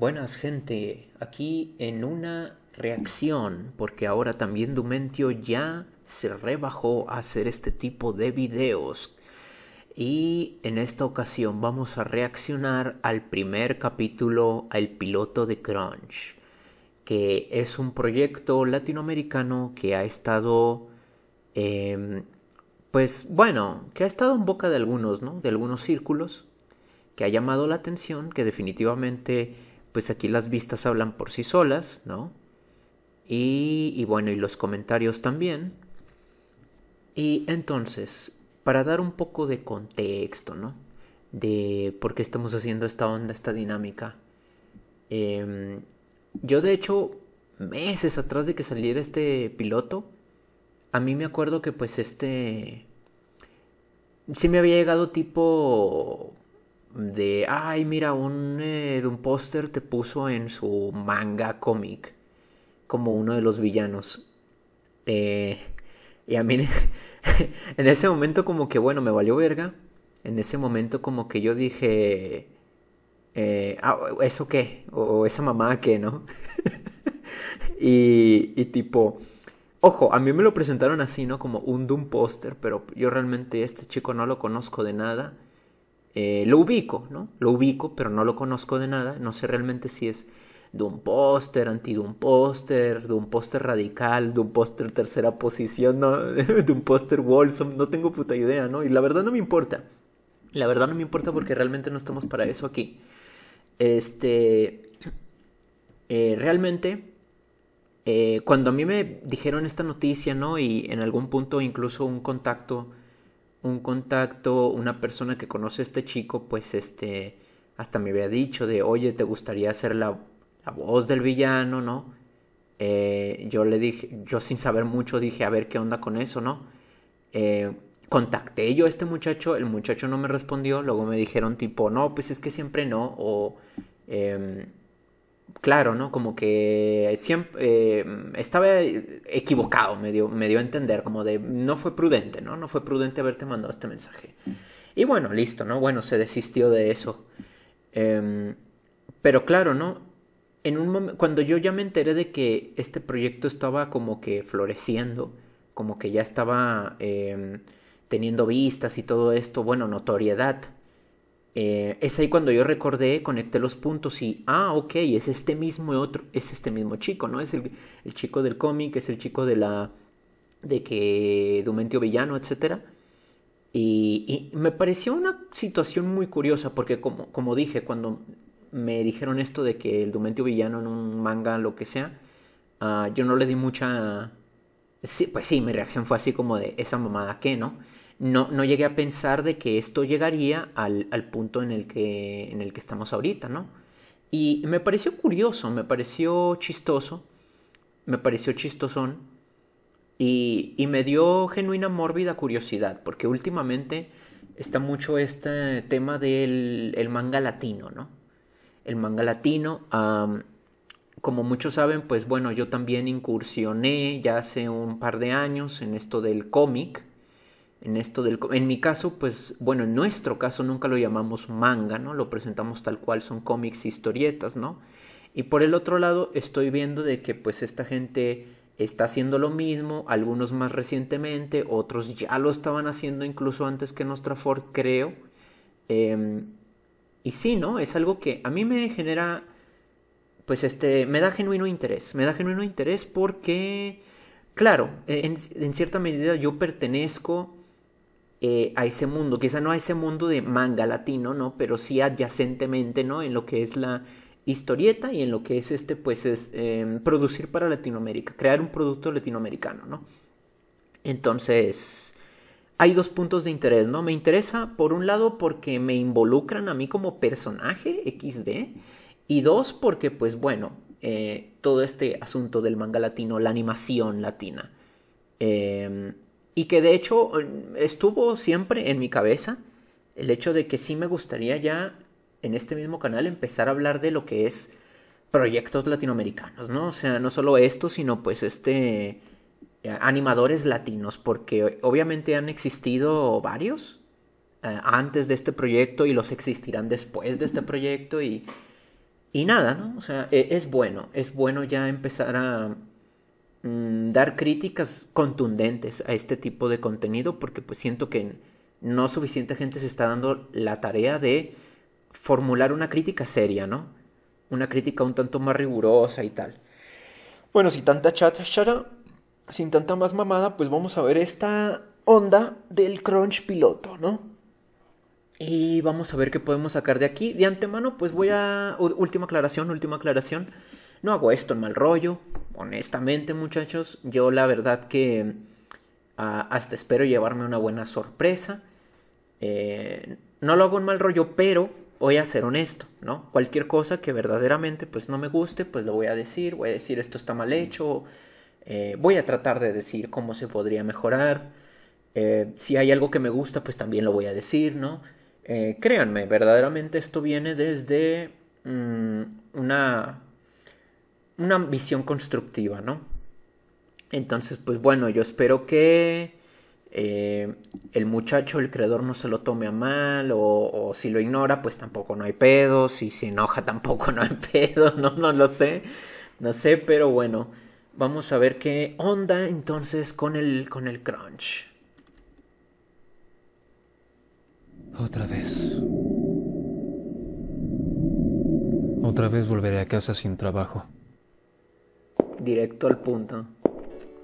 Buenas gente, aquí en una reacción, porque ahora también Dumentio ya se rebajó a hacer este tipo de videos. Y en esta ocasión vamos a reaccionar al primer capítulo, al piloto de Crunch, que es un proyecto latinoamericano que ha estado, em, pues bueno, que ha estado en boca de algunos, ¿no? De algunos círculos, que ha llamado la atención, que definitivamente pues aquí las vistas hablan por sí solas, ¿no? Y, y bueno, y los comentarios también. Y entonces, para dar un poco de contexto, ¿no? De por qué estamos haciendo esta onda, esta dinámica. Em, yo de hecho, meses atrás de que saliera este piloto, a mí me acuerdo que pues este... Sí me había llegado tipo de, ay, mira, un, doom eh, de un póster te puso en su manga cómic como uno de los villanos. Eh, y a mí en ese momento como que, bueno, me valió verga. En ese momento como que yo dije, eh, ah, ¿eso qué? O, esa mamá qué, ¿no? y, y tipo... Ojo, a mí me lo presentaron así, ¿no? Como un Doom póster, pero yo realmente este chico no lo conozco de nada. Eh, lo ubico, ¿no? Lo ubico, pero no lo conozco de nada. No sé realmente si es de un póster, anti de un póster, de un póster radical, de un póster tercera posición, ¿no? de un póster Wolsom, no tengo puta idea, ¿no? Y la verdad no me importa. La verdad no me importa porque realmente no estamos para eso aquí. Este. Eh, realmente. Eh, cuando a mí me dijeron esta noticia, ¿no? Y en algún punto incluso un contacto un contacto, una persona que conoce a este chico, pues este, hasta me había dicho de, oye, ¿te gustaría ser la, la voz del villano, no? Eh, yo le dije, yo sin saber mucho dije, a ver qué onda con eso, ¿no? Eh, contacté yo a este muchacho, el muchacho no me respondió, luego me dijeron tipo, no, pues es que siempre no, o... Eh, claro, ¿no? Como que siempre eh, mm, estaba equivocado, me dio, me dio a entender, como de no fue prudente, ¿no? No fue prudente haberte mandado este mensaje. Y bueno, listo, ¿no? Bueno, se desistió de eso. Em, pero claro, ¿no? En un momento, cuando yo ya me enteré de que este proyecto estaba como que floreciendo, como que ya estaba em, teniendo vistas y todo esto, bueno, notoriedad eh, es ahí cuando yo recordé, conecté los puntos y, ah, ok, es este mismo otro, es este mismo chico, ¿no? Es el, chico del cómic, es el chico de la, de que, Dumentio Villano, etcétera. Y, me pareció una situación muy curiosa porque como, como dije, cuando me dijeron esto de que el Dumentio Villano en un manga, lo que sea, ah, yo no le di mucha... Sí, pues sí, mi reacción fue así como de esa mamada ¿qué, ¿no? no, no llegué a pensar de que esto llegaría al, punto en el, que, en el que estamos ahorita, ¿no? Y me pareció curioso, me pareció chistoso, me pareció chistosón y, y me dio genuina mórbida curiosidad, porque últimamente está mucho este tema del el manga latino, ¿no? El manga latino, como muchos saben, pues bueno, yo también incursioné ya hace un par de años en esto del cómic en esto del en mi caso pues bueno en nuestro caso nunca lo llamamos manga no lo presentamos tal cual son cómics historietas no y por el otro lado estoy viendo de que pues esta gente está haciendo lo mismo algunos más recientemente otros ya lo estaban haciendo incluso antes que nuestra creo em, y sí no es algo que a mí me genera pues este me da genuino interés me da genuino interés porque Claro, en cierta medida yo pertenezco eh, a ese mundo, quizá no a ese mundo de manga latino, ¿no? Pero sí adyacentemente, ¿no? En lo que es la historieta y en lo que es este, pues es em, producir para Latinoamérica, crear un producto latinoamericano, ¿no? Entonces, hay dos puntos de interés, ¿no? Me interesa, por un lado, porque me involucran a mí como personaje XD, y dos, porque, pues bueno, eh, todo este asunto del manga latino, la animación latina. Eh, y que de hecho mm, estuvo siempre en mi cabeza el hecho de que sí me gustaría ya en este mismo canal empezar a hablar de lo que es proyectos latinoamericanos, ¿no? O sea, no solo esto, sino pues este eh, animadores latinos, porque obviamente han existido varios eh, antes de este proyecto y los existirán después de este proyecto y, y nada, ¿no? O sea, e, es bueno, es bueno ya empezar a Mm, dar críticas contundentes a este tipo de contenido porque pues siento que no suficiente gente se está dando la tarea de formular una crítica seria, ¿no? Una crítica un tanto más rigurosa y tal. Bueno, sin tanta chata, sin tanta más mamada, pues vamos a ver esta onda del crunch piloto, ¿no? Y vamos a ver qué podemos sacar de aquí. De antemano, pues voy a... Última aclaración, última aclaración. No hago esto en mal rollo. Honestamente, muchachos, yo la verdad que ah, hasta espero llevarme una buena sorpresa. Eh, no lo hago en mal rollo, pero voy a ser honesto, ¿no? Cualquier cosa que verdaderamente pues no me guste, pues lo voy a decir, voy a decir esto está mal hecho, eh, voy a tratar de decir cómo se podría mejorar, eh, si hay algo que me gusta, pues también lo voy a decir, ¿no? créanme, verdaderamente esto viene desde mm, una una visión constructiva, ¿no? Entonces, pues bueno, yo espero que eh, el muchacho, el creador, no se lo tome a mal, o, si lo ignora, pues tampoco no hay pedo, si se enoja tampoco no hay pedo, no, no lo sé, no sé, pero bueno, vamos a ver qué onda entonces con el, con el crunch. Otra vez. Otra vez volveré a casa sin trabajo directo al punto.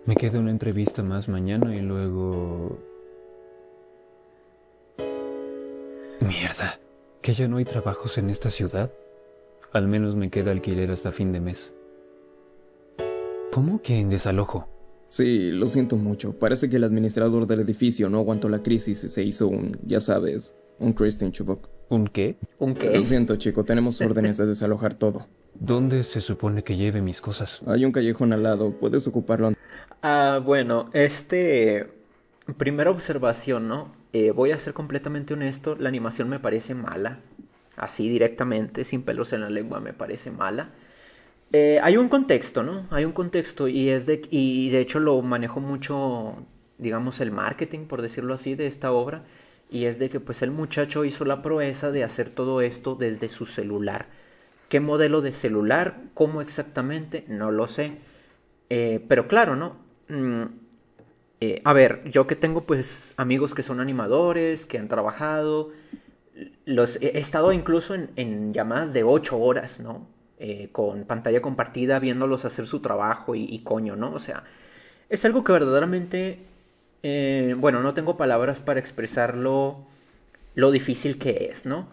Me queda una entrevista más mañana y luego... Mierda, que ya no hay trabajos en esta ciudad. Al menos me queda alquiler hasta fin de mes. ¿Cómo que en desalojo? Sí, lo siento mucho. Parece que el administrador del edificio no aguantó la crisis y se hizo un, ya sabes, un Christian Chubok. ¿Un qué? ¿Un qué? Lo siento, chico, tenemos órdenes de desalojar todo. ¿Dónde se supone que lleve mis cosas? Hay un callejón al lado, puedes ocuparlo. Ah, bueno, este... Primera observación, ¿no? Eh, voy a ser completamente honesto, la animación me parece mala. Así directamente, sin pelos en la lengua, me parece mala. Eh, hay un contexto, ¿no? Hay un contexto y es de... Y de hecho lo manejo mucho, digamos, el marketing, por decirlo así, de esta obra. Y es de que pues el muchacho hizo la proeza de hacer todo esto desde su celular ¿Qué modelo de celular? ¿Cómo exactamente? No lo sé. Eh, pero claro, ¿no? Mm, eh, a ver, yo que tengo pues amigos que son animadores, que han trabajado, los, he estado incluso en, en llamadas de ocho horas, ¿no? Eh, con pantalla compartida, viéndolos hacer su trabajo y, y, coño, ¿no? O sea, es algo que verdaderamente, bueno, no tengo palabras para expresarlo lo difícil que es, ¿no?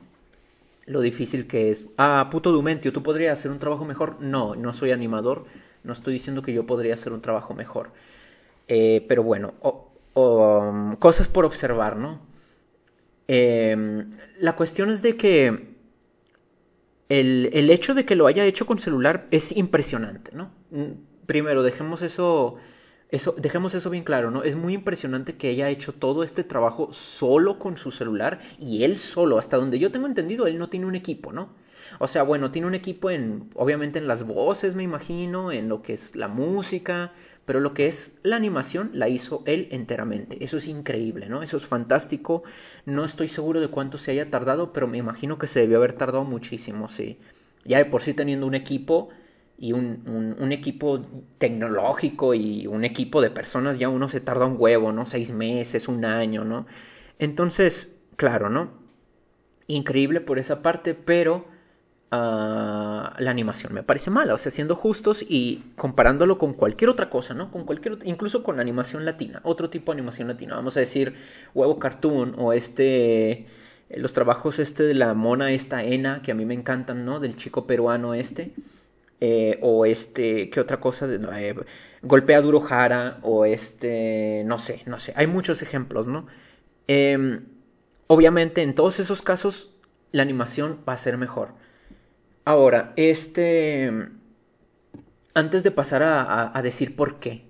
lo difícil que es. Ah, puto Dumentio, ¿tú podrías hacer un trabajo mejor? No, no soy animador, no estoy diciendo que yo podría hacer un trabajo mejor. Eh, pero bueno, um, cosas por observar, ¿no? Em, la cuestión es de que el, el hecho de que lo haya hecho con celular es impresionante, ¿no? Mm, primero, dejemos eso eso, dejemos eso bien claro, ¿no? Es muy impresionante que haya hecho todo este trabajo solo con su celular y él solo, hasta donde yo tengo entendido, él no tiene un equipo, ¿no? O sea, bueno, tiene un equipo en, obviamente en las voces, me imagino, en lo que es la música, pero lo que es la animación la hizo él enteramente. Eso es increíble, ¿no? Eso es fantástico. No estoy seguro de cuánto se haya tardado, pero me imagino que se debió haber tardado muchísimo, sí. Ya de por sí teniendo un equipo, y un, un, equipo tecnológico y un equipo de personas ya uno se tarda un huevo, ¿no? Seis meses, un año, ¿no? Entonces, claro, ¿no? Increíble por esa parte, pero ah, la animación me parece mala, o sea, siendo justos y comparándolo con cualquier otra cosa, ¿no? Con cualquier, incluso con la animación latina, otro tipo de animación latina, vamos a decir huevo cartoon o este los trabajos este de la mona esta Ena, que a mí me encantan, ¿no? Del chico peruano este. Eh, o este, ¿qué otra cosa? Eh, golpea duro Jara, o este, no sé, no sé, hay muchos ejemplos, ¿no? Em, obviamente en todos esos casos la animación va a ser mejor. Ahora, este, antes de pasar a, a decir por qué,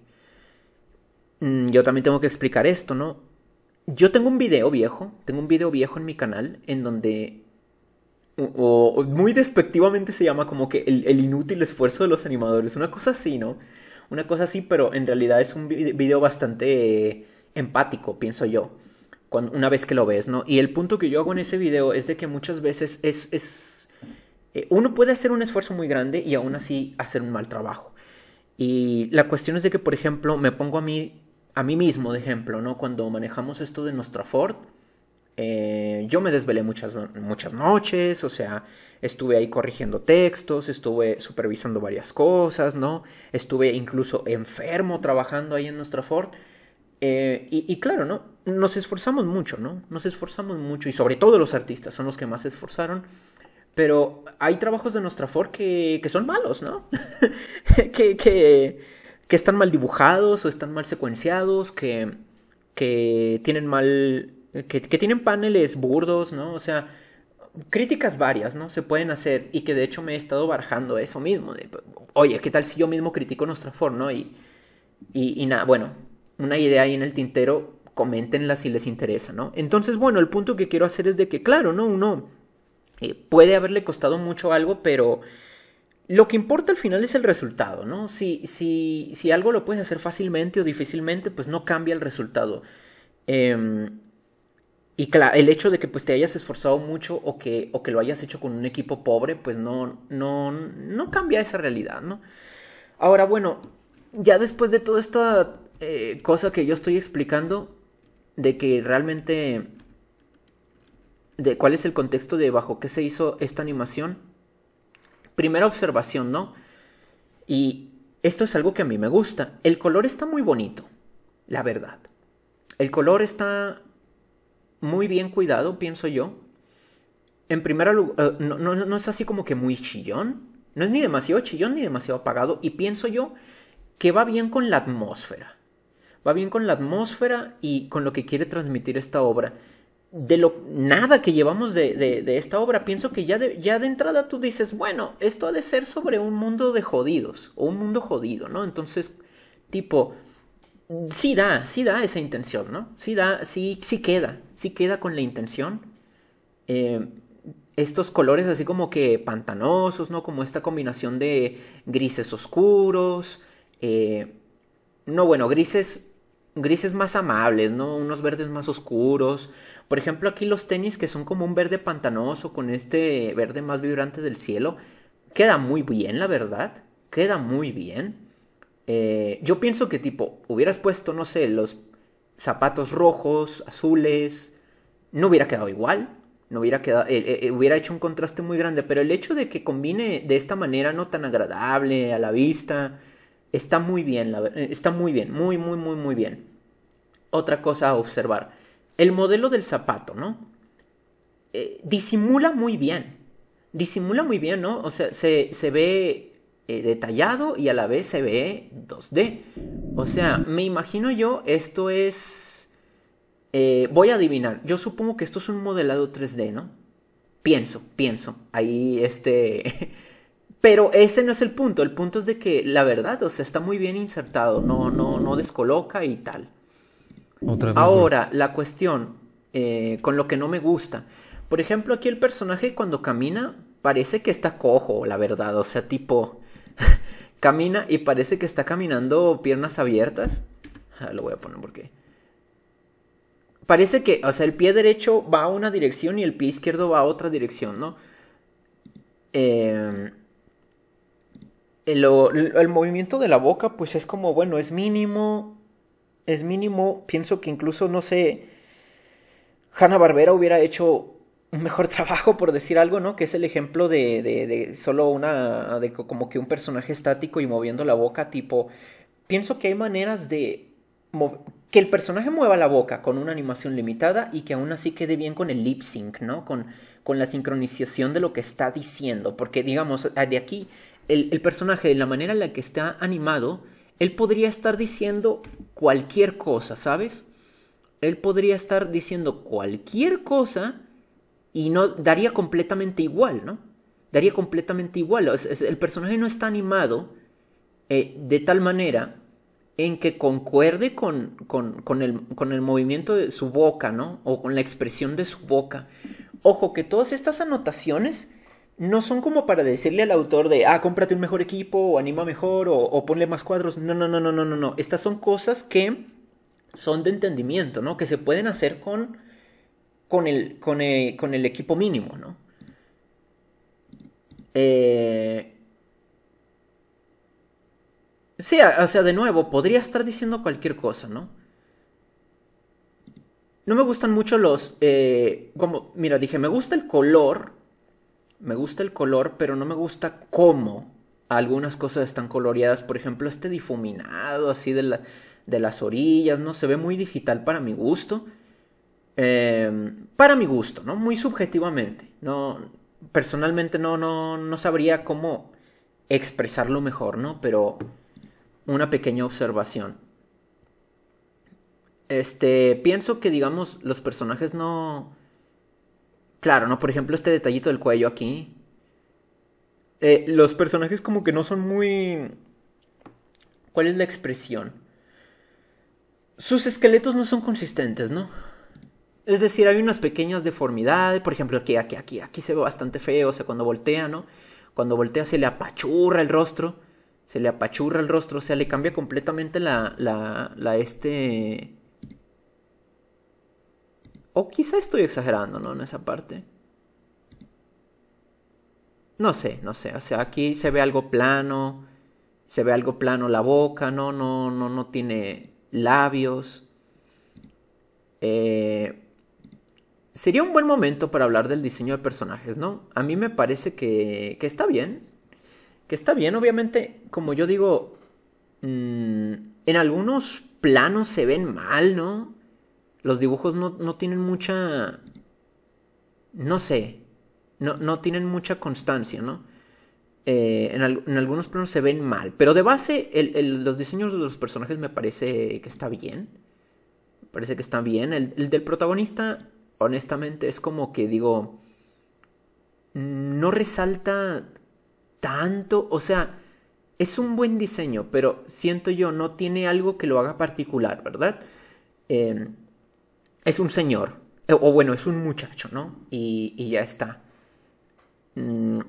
mm, yo también tengo que explicar esto, ¿no? Yo tengo un video viejo, tengo un video viejo en mi canal en donde o, muy despectivamente se llama como que el, inútil esfuerzo de los animadores, una cosa así, ¿no? Una cosa así, pero en realidad es un video bastante empático, pienso yo, cuando, una vez que lo ves, ¿no? Y el punto que yo hago en ese video es de que muchas veces es, es eh, uno puede hacer un esfuerzo muy grande y aún así hacer un mal trabajo. Y la cuestión es de que, por ejemplo, me pongo a mí, a mí mismo de ejemplo, ¿no? Cuando manejamos esto de nuestra Ford, eh, yo me desvelé muchas, muchas noches, o sea, estuve ahí corrigiendo textos, estuve supervisando varias cosas, ¿no? Estuve incluso enfermo trabajando ahí en nuestra Ford. Eh, y, claro, ¿no? Nos esforzamos mucho, ¿no? Nos esforzamos mucho y sobre todo los artistas son los que más se esforzaron. Pero hay trabajos de nuestra Ford que, que son malos, ¿no? que, que, que, están mal dibujados o están mal secuenciados, que, que tienen mal que, tienen paneles burdos, ¿no? O sea, críticas varias, ¿no? Se pueden hacer y que de hecho me he estado barajando eso mismo. Oye, ¿qué tal si yo mismo critico nuestra forma, ¿no? Y, y, nada, bueno, una idea ahí en el tintero, coméntenla si les interesa, ¿no? Entonces, bueno, el punto que quiero hacer es de que, claro, ¿no? Uno eh, puede haberle costado mucho algo, pero lo que importa al final es el resultado, ¿no? Si, si, si algo lo puedes hacer fácilmente o difícilmente, pues no cambia el resultado. Eh, y claro, el hecho de que pues te hayas esforzado mucho o que, o que lo hayas hecho con un equipo pobre, pues no, no, no cambia esa realidad, ¿no? Ahora, bueno, ya después de toda esta eh, cosa que yo estoy explicando, de que realmente, de cuál es el contexto de bajo qué se hizo esta animación, primera observación, ¿no? Y esto es algo que a mí me gusta. El color está muy bonito, la verdad. El color está muy bien cuidado, pienso yo. En primer lugar, eh, no, no, es así como que muy chillón. No es ni demasiado chillón ni demasiado apagado. Y pienso yo que va bien con la atmósfera. Va bien con la atmósfera y con lo que quiere transmitir esta obra. De lo nada que llevamos de, de, esta obra, pienso que ya ya de entrada tú dices, bueno, esto ha de ser sobre un mundo de jodidos, o un mundo jodido, ¿no? Entonces, tipo, sí da, sí da esa intención, ¿no? Sí da, sí, sí queda, sí queda con la intención. Eh, estos colores así como que pantanosos, ¿no? Como esta combinación de grises oscuros, eh, no, bueno, grises, grises más amables, ¿no? Unos verdes más oscuros. Por ejemplo, aquí los tenis que son como un verde pantanoso con este verde más vibrante del cielo, queda muy bien, la verdad, queda muy bien. Eh, yo pienso que tipo, hubieras puesto, no sé, los zapatos rojos, azules, no hubiera quedado igual, no hubiera quedado, eh, eh, hubiera hecho un contraste muy grande, pero el hecho de que combine de esta manera no tan agradable a la vista, está muy bien, la, está muy bien, muy, muy, muy, muy bien. Otra cosa a observar, el modelo del zapato, ¿no? disimula muy bien, disimula muy bien, ¿no? O sea, se, se ve eh, detallado y a la vez se ve 2D. O sea, me imagino yo, esto es... Eh, voy a adivinar, yo supongo que esto es un modelado 3D, ¿no? Pienso, pienso. Ahí este... Pero ese no es el punto, el punto es de que la verdad, o sea, está muy bien insertado, no, no, no descoloca y tal. Ahora, la cuestión eh, con lo que no me gusta. Por ejemplo, aquí el personaje cuando camina parece que está cojo, la verdad, o sea, tipo... Camina y parece que está caminando piernas abiertas. Ah, lo voy a poner porque... Parece que, o sea, el pie derecho va a una dirección y el pie izquierdo va a otra dirección, ¿no? Em, el, el, movimiento de la boca, pues es como, bueno, es mínimo. Es mínimo. Pienso que incluso, no sé. Hanna Barbera hubiera hecho un mejor trabajo, por decir algo, ¿no? Que es el ejemplo de, de, solo una, de como que un personaje estático y moviendo la boca, tipo, pienso que hay maneras de que el personaje mueva la boca con una animación limitada y que aún así quede bien con el lip sync, ¿no? Con, con la sincronización de lo que está diciendo. Porque, digamos, de aquí, el, personaje, de la manera en la que está animado, él podría estar diciendo cualquier cosa, ¿sabes? Él podría estar diciendo cualquier cosa y no daría completamente igual, ¿no? Daría completamente igual. el personaje no está animado eh, de tal manera en que concuerde con, con, el, con, el, movimiento de su boca, ¿no? O con la expresión de su boca. Ojo, que todas estas anotaciones no son como para decirle al autor de, ah, cómprate un mejor equipo, o anima mejor, o, ponle más cuadros. no, no, no, no, no, no. Estas son cosas que son de entendimiento, ¿no? Que se pueden hacer con, con el, con eh, equipo mínimo, ¿no? Eh, sí, o sea, de nuevo, podría estar diciendo cualquier cosa, ¿no? No me gustan mucho los... Eh, como, mira, dije, me gusta el color, me gusta el color, pero no me gusta cómo algunas cosas están coloreadas. Por ejemplo, este difuminado así de, de las orillas, ¿no? Se ve muy digital para mi gusto. Eh, para mi gusto, ¿no? Muy subjetivamente. No, personalmente no, no, sabría cómo expresarlo mejor, ¿no? Pero una pequeña observación. Este, pienso que, digamos, los personajes no... Claro, ¿no? Por ejemplo, este detallito del cuello aquí. Eh, los personajes como que no son muy... ¿Cuál es la expresión? Sus esqueletos no son consistentes, ¿no? Es decir, hay unas pequeñas deformidades, por ejemplo, aquí, aquí, aquí, aquí se ve bastante feo, o sea, cuando voltea, ¿no? Cuando voltea se le apachurra el rostro, se le apachurra el rostro, o sea, le cambia completamente la, la, la, este... O quizá estoy exagerando, ¿no? En esa parte. No sé, no sé, o sea, aquí se ve algo plano, se ve algo plano la boca, ¿no? No, no, no tiene labios. Eh sería un buen momento para hablar del diseño de personajes, ¿no? A mí me parece que, que está bien. Que está bien, obviamente, como yo digo, mm, en algunos planos se ven mal, ¿no? Los dibujos no, tienen mucha... No sé, no, no tienen mucha constancia, ¿no? Eh, en, algunos planos se ven mal, pero de base los diseños de los personajes me parece que está bien. Me parece que están bien. El, el del protagonista honestamente es como que digo, no resalta tanto, o sea, es un buen diseño, pero siento yo, no tiene algo que lo haga particular, ¿verdad? Em, es un señor, eh, o bueno, es un muchacho, ¿no? Y, ya está. Mm,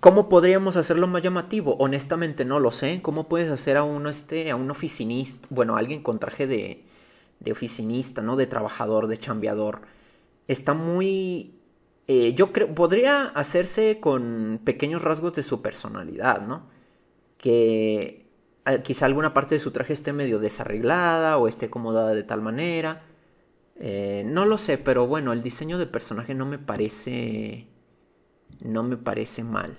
¿Cómo podríamos hacerlo más llamativo? Honestamente no lo sé. ¿Cómo puedes hacer a uno este, a un oficinista, bueno, a alguien con traje de, de oficinista, ¿no? De trabajador, de chambeador está muy... Eh, yo creo, podría hacerse con pequeños rasgos de su personalidad, ¿no? Que eh, quizá alguna parte de su traje esté medio desarreglada o esté acomodada de tal manera. Eh, no lo sé, pero bueno, el diseño de personaje no me parece. No me parece mal.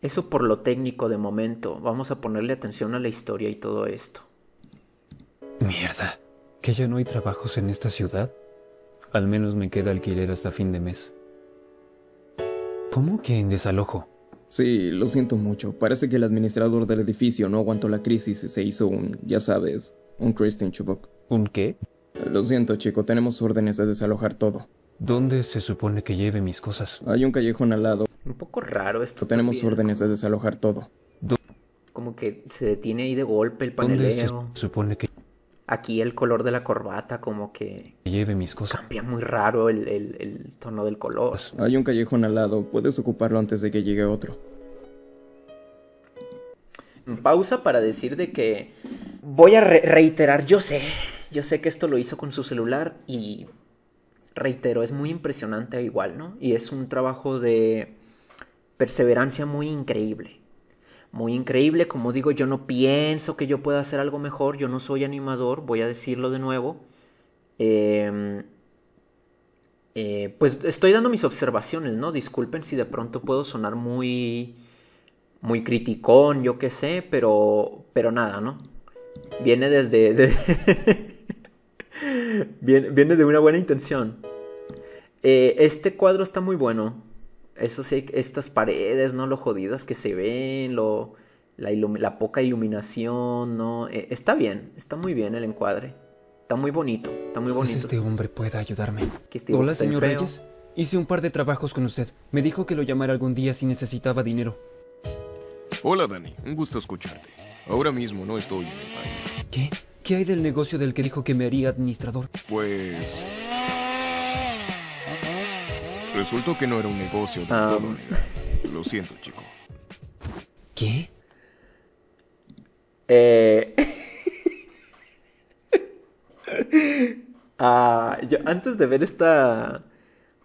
Eso por lo técnico de momento. Vamos a ponerle atención a la historia y todo esto. Mierda. ¿Que ya no hay trabajos en esta ciudad? Al menos me queda alquiler hasta fin de mes. ¿Cómo que en desalojo? Sí, lo siento mucho. Parece que el administrador del edificio no aguantó la crisis y se hizo un, ya sabes, un Christian Chubok. ¿Un qué? Lo siento, chico, tenemos órdenes de desalojar todo. ¿Dónde se supone que lleve mis cosas? Hay un callejón al lado. Un poco raro esto. Tenemos órdenes de desalojar todo. ¿Cómo como que se detiene ahí de golpe el paneleo. ¿Dónde se supone que aquí el color de la corbata como que... Lleve mis cosas. Cambia muy raro el, tono del color. Pues, Hay un callejón al lado, puedes ocuparlo antes de que llegue otro. Pausa para decir de que voy a reiterar, yo sé, yo sé que esto lo hizo con su celular y reitero, es muy impresionante igual, ¿no? Y es un trabajo de perseverancia muy increíble muy increíble. Como digo, yo no pienso que yo pueda hacer algo mejor. Yo no soy animador, voy a decirlo de nuevo. Em, eh, pues estoy dando mis observaciones, ¿no? Disculpen si de pronto puedo sonar muy, muy criticón, yo qué sé, pero, pero nada, ¿no? Viene desde... viene, de una buena intención. Eh, este cuadro está muy bueno eso estas paredes, ¿no? Lo jodidas que se ven, lo, la, poca iluminación, ¿no? E, está bien, está muy bien el encuadre. Está muy bonito, está muy pues bonito. este hombre pueda ayudarme. Este Hola, señor Reyes. Hice un par de trabajos con usted. Me dijo que lo llamara algún día si necesitaba dinero. Hola, Dani. Un gusto escucharte. Ahora mismo no estoy en el país. ¿Qué? ¿Qué hay del negocio del que dijo que me haría administrador? Pues... Resultó que no era un negocio de um. Lo siento, chico. ¿Qué? Eh... Ah, antes de ver esta...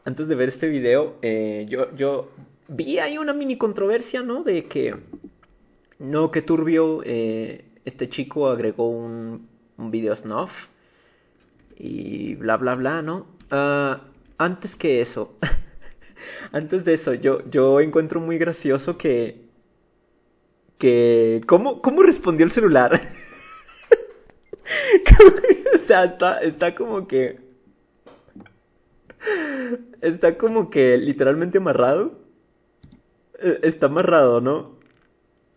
Antes de ver este video, eh, yo, yo vi ahí una mini controversia, ¿no? De que... No, que turbio. Eh, este chico agregó un, un video snuff. Y bla, bla, bla, ¿no? Ah, antes que eso, antes de eso, yo, yo encuentro muy gracioso que... que ¿Cómo, cómo respondió el celular? o sea, está, está como que... Está como que literalmente amarrado. E, está amarrado, ¿no?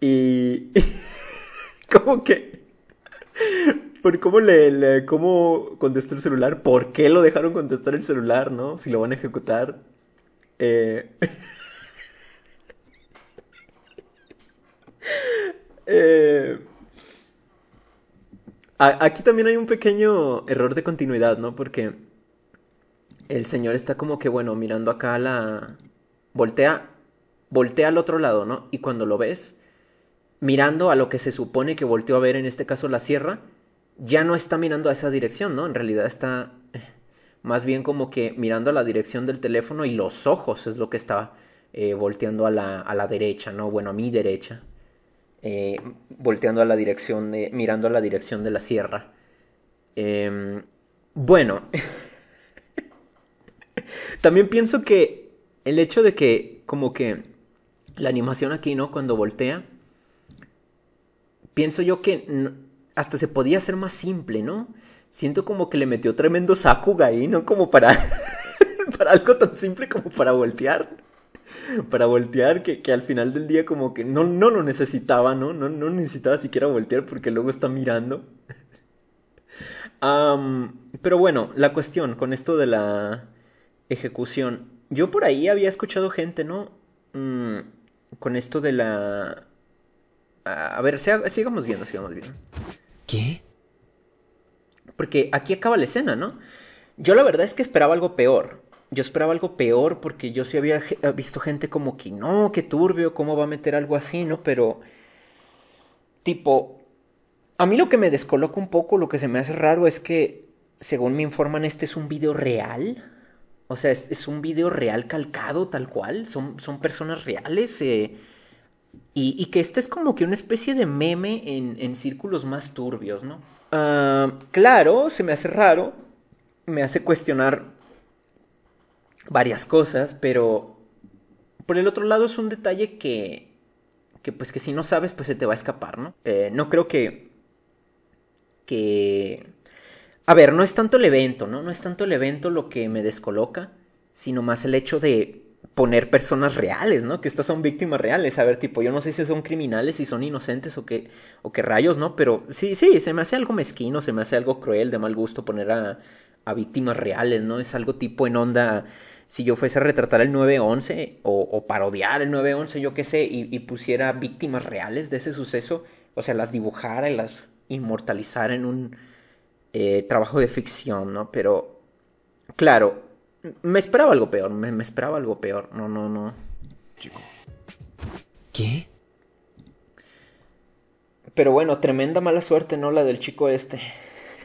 Y... cómo que por cómo le, contestó el celular, por qué lo dejaron contestar el celular, ¿no? Si lo van a ejecutar. Eh, eh, aquí también hay un pequeño error de continuidad, ¿no? Porque el señor está como que, bueno, mirando acá a la... Voltea, voltea al otro lado, ¿no? Y cuando lo ves, mirando a lo que se supone que volteó a ver, en este caso la sierra, ya no está mirando a esa dirección, ¿no? En realidad está más bien como que mirando a la dirección del teléfono y los ojos es lo que está eh, volteando a la, derecha, ¿no? Bueno, a mi derecha. Eh, volteando a la dirección de. mirando a la dirección de la sierra. Em, bueno. También pienso que el hecho de que, como que. La animación aquí, ¿no? Cuando voltea. Pienso yo que hasta se podía hacer más simple, ¿no? Siento como que le metió tremendo sakuga ahí, ¿no? Como para, para algo tan simple como para voltear. Para voltear, que, que, al final del día como que no, no lo necesitaba, ¿no? ¿no? No necesitaba siquiera voltear porque luego está mirando. pero bueno, la cuestión con esto de la ejecución. Yo por ahí había escuchado gente, ¿no? Mm, con esto de la... A ver, sigamos viendo, sigamos viendo. ¿Qué? Porque aquí acaba la escena, ¿no? Yo la verdad es que esperaba algo peor. Yo esperaba algo peor porque yo sí había visto gente como que no, qué turbio, cómo va a meter algo así, ¿no? Pero, tipo, a mí lo que me descoloca un poco, lo que se me hace raro es que, según me informan, este es un video real. O sea, es, un video real calcado tal cual. Son, son personas reales. Eh, y, que este es como que una especie de meme en, círculos más turbios, ¿no? Ah, claro, se me hace raro, me hace cuestionar varias cosas, pero por el otro lado es un detalle que, que pues que si no sabes, pues se te va a escapar, ¿no? Eh, no creo que... que... A ver, no es tanto el evento, ¿no? No es tanto el evento lo que me descoloca, sino más el hecho de poner personas reales, ¿no? Que estas son víctimas reales. A ver, tipo, yo no sé si son criminales, si son inocentes o qué, o qué rayos, ¿no? Pero sí, sí, se me hace algo mezquino, se me hace algo cruel, de mal gusto poner a, a víctimas reales, ¿no? Es algo tipo en onda, si yo fuese a retratar el 911 o, o parodiar el 911, yo qué sé, y, pusiera víctimas reales de ese suceso, o sea, las dibujara y las inmortalizara en un eh, trabajo de ficción, ¿no? Pero, claro, me esperaba algo peor, me, esperaba algo peor. No, no, no. Chico. ¿Qué? Pero bueno, tremenda mala suerte, ¿no? La del chico este.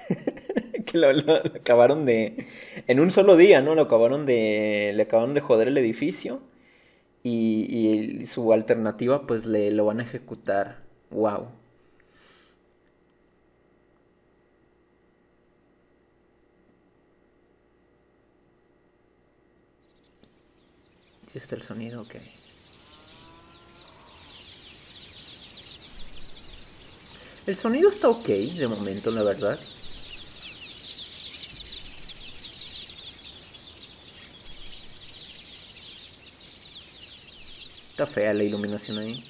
que lo, acabaron de. En un solo día, ¿no? Lo acabaron de. Le acabaron de joder el edificio. Y, y su alternativa, pues le lo van a ejecutar. ¡Wow! Si está el sonido, ok. El sonido está ok de momento, la verdad. Está fea la iluminación ahí.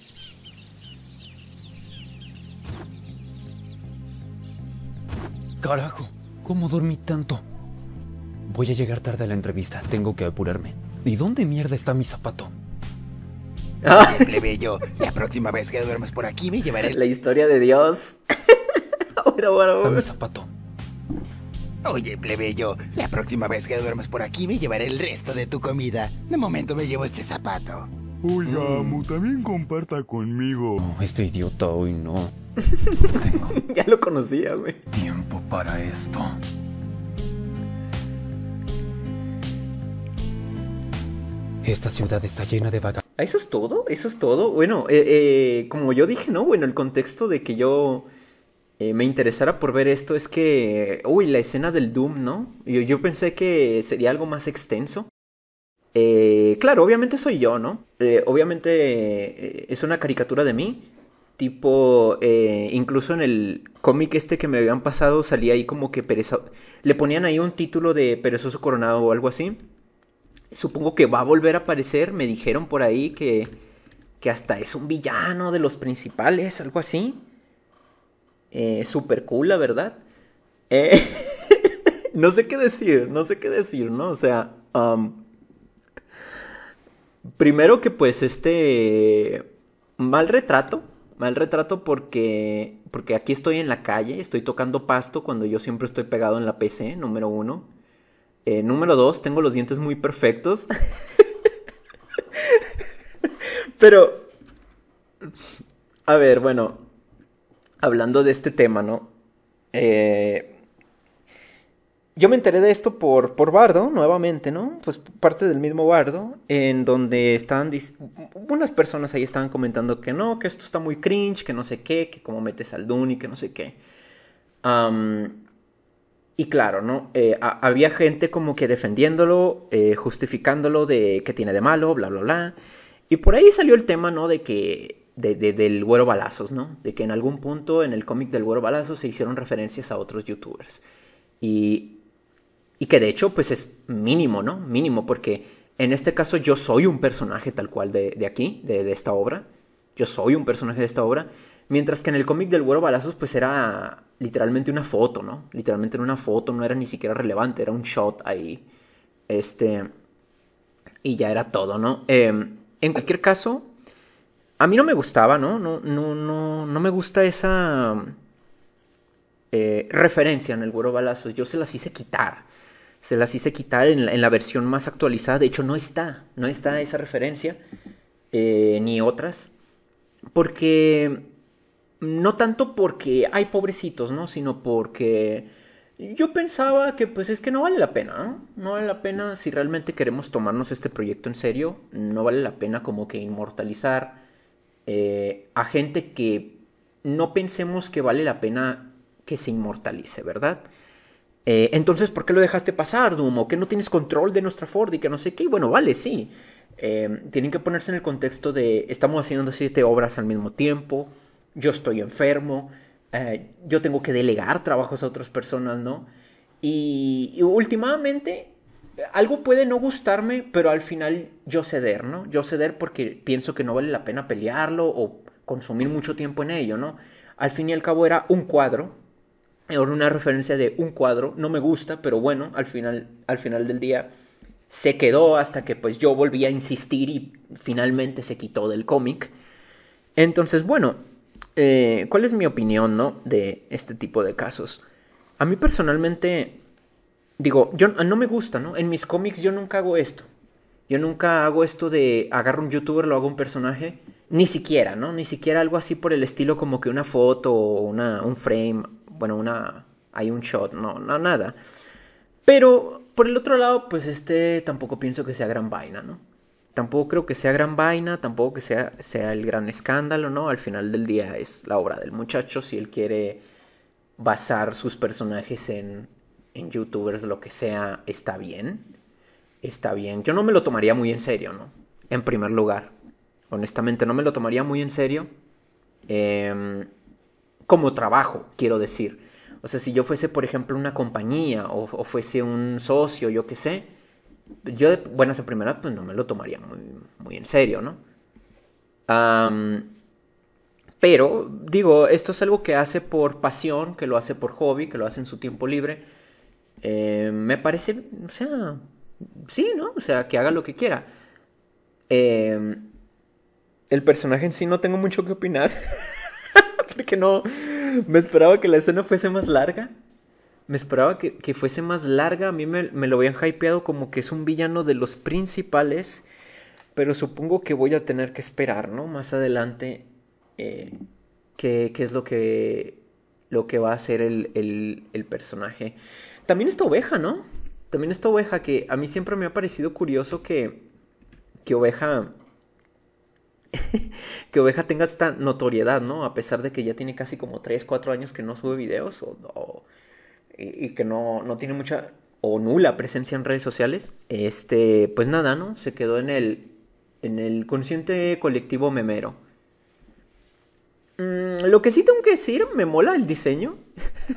Carajo, ¿cómo dormí tanto? Voy a llegar tarde a la entrevista, tengo que apurarme. ¿Y dónde mierda está mi zapato? Plebeyo, la próxima vez que duermes por aquí me llevaré. La historia de Dios. ahora, ahora, ahora. zapato. Oye, plebeyo, la próxima vez que duermes por aquí me llevaré el resto de tu comida. De momento me llevo este zapato. Oiga, mm. amo, también comparta conmigo. No, este idiota hoy no. ya lo conocía, güey. Tiempo para esto. Esta ciudad está llena de vagabundos. ¿Eso es todo? ¿Eso es todo? Bueno, eh, eh, como yo dije, ¿no? Bueno, el contexto de que yo eh, me interesara por ver esto es que, uy, la escena del Doom, ¿no? Yo, yo pensé que sería algo más extenso. Eh, claro, obviamente soy yo, ¿no? Eh, obviamente es una caricatura de mí. Tipo, incluso en el cómic este que me habían pasado salía ahí como que perezoso. Le ponían ahí un título de perezoso coronado o algo así supongo que va a volver a aparecer. Me dijeron por ahí que, que hasta es un villano de los principales, algo así. Eh, super cool, la verdad. Eh, no sé qué decir, no sé qué decir, ¿no? O sea, um, primero que pues este mal retrato, mal retrato porque, porque aquí estoy en la calle, estoy tocando pasto cuando yo siempre estoy pegado en la PC, número uno. Eh, número dos, tengo los dientes muy perfectos. Pero, a ver, bueno, hablando de este tema, ¿no? Eh, yo me enteré de esto por, por Bardo, nuevamente, ¿no? Pues parte del mismo Bardo, en donde estaban, unas personas ahí estaban comentando que no, que esto está muy cringe, que no sé qué, que cómo metes al Duni, que no sé qué. Y claro, ¿no? Eh, había gente como que defendiéndolo, eh, justificándolo de que tiene de malo, bla, bla, bla. Y por ahí salió el tema, ¿no? De que. De, del güero balazos, ¿no? De que en algún punto en el cómic del güero balazos se hicieron referencias a otros youtubers. Y. Y que de hecho, pues es mínimo, ¿no? Mínimo, porque en este caso yo soy un personaje tal cual de, aquí, de esta obra. Yo soy un personaje de esta obra. Mientras que en el cómic del Güero Balazos, pues era literalmente una foto, ¿no? Literalmente era una foto, no era ni siquiera relevante, era un shot ahí. Este. Y ya era todo, ¿no? Em, en cualquier caso, a mí no me gustaba, ¿no? No, no, no, no me gusta esa eh, referencia en el Güero Balazos. Yo se las hice quitar. Se las hice quitar en la, versión más actualizada. De hecho, no está. No está esa referencia. Eh, ni otras. Porque no tanto porque hay pobrecitos, ¿no? Sino porque yo pensaba que pues es que no vale la pena, ¿no? vale la pena si realmente queremos tomarnos este proyecto en serio, no vale la pena como que inmortalizar eh, a gente que no pensemos que vale la pena que se inmortalice, ¿verdad? Eh, entonces, ¿por qué lo dejaste pasar, Dumo? que no tienes control de nuestra Ford y que no sé qué? Bueno, vale, sí. Eh, tienen que ponerse en el contexto de estamos haciendo siete obras al mismo tiempo yo estoy enfermo, eh, yo tengo que delegar trabajos a otras personas, ¿no? Y, últimamente algo puede no gustarme, pero al final yo ceder, ¿no? Yo ceder porque pienso que no vale la pena pelearlo o consumir mucho tiempo en ello, ¿no? Al fin y al cabo era un cuadro, era una referencia de un cuadro, no me gusta, pero bueno, al final, al final del día se quedó hasta que pues yo volví a insistir y finalmente se quitó del cómic. Entonces, bueno, eh, cuál es mi opinión, ¿no? De este tipo de casos. A mí personalmente, digo, yo no me gusta, ¿no? En mis cómics yo nunca hago esto. Yo nunca hago esto de agarro un youtuber, lo hago un personaje. Ni siquiera, ¿no? Ni siquiera algo así por el estilo como que una foto o una, un frame. Bueno, una. Hay un shot, no, no, nada. Pero por el otro lado, pues este tampoco pienso que sea gran vaina, ¿no? tampoco creo que sea gran vaina, tampoco que sea, sea el gran escándalo, ¿no? Al final del día es la obra del muchacho, si él quiere basar sus personajes en, en youtubers, lo que sea, está bien, está bien. Yo no me lo tomaría muy en serio, ¿no? En primer lugar, honestamente no me lo tomaría muy en serio em, como trabajo, quiero decir. O sea, si yo fuese, por ejemplo, una compañía o fuese un socio, yo qué sé, yo de buenas a primeras, pues no me lo tomaría muy, muy en serio, ¿no? pero, digo, esto es algo que hace por pasión, que lo hace por hobby, que lo hace en su tiempo libre. Eh, me parece, o sea, sí, ¿no? O sea, que haga lo que quiera. Em, el personaje en sí no tengo mucho que opinar. porque no. Me esperaba que la escena fuese más larga me esperaba que, que, fuese más larga. A mí me, me, lo habían hypeado como que es un villano de los principales. Pero supongo que voy a tener que esperar, ¿no? Más adelante. Eh, qué, es lo que. lo que va a hacer el, el, personaje. También esta oveja, ¿no? También esta oveja que a mí siempre me ha parecido curioso que. que oveja. que Oveja tenga esta notoriedad, ¿no? A pesar de que ya tiene casi como 3, 4 años que no sube videos o, o y, que no, no tiene mucha o nula presencia en redes sociales, este, pues nada, ¿no? Se quedó en el, en el consciente colectivo memero. Mm, lo que sí tengo que decir, me mola el diseño.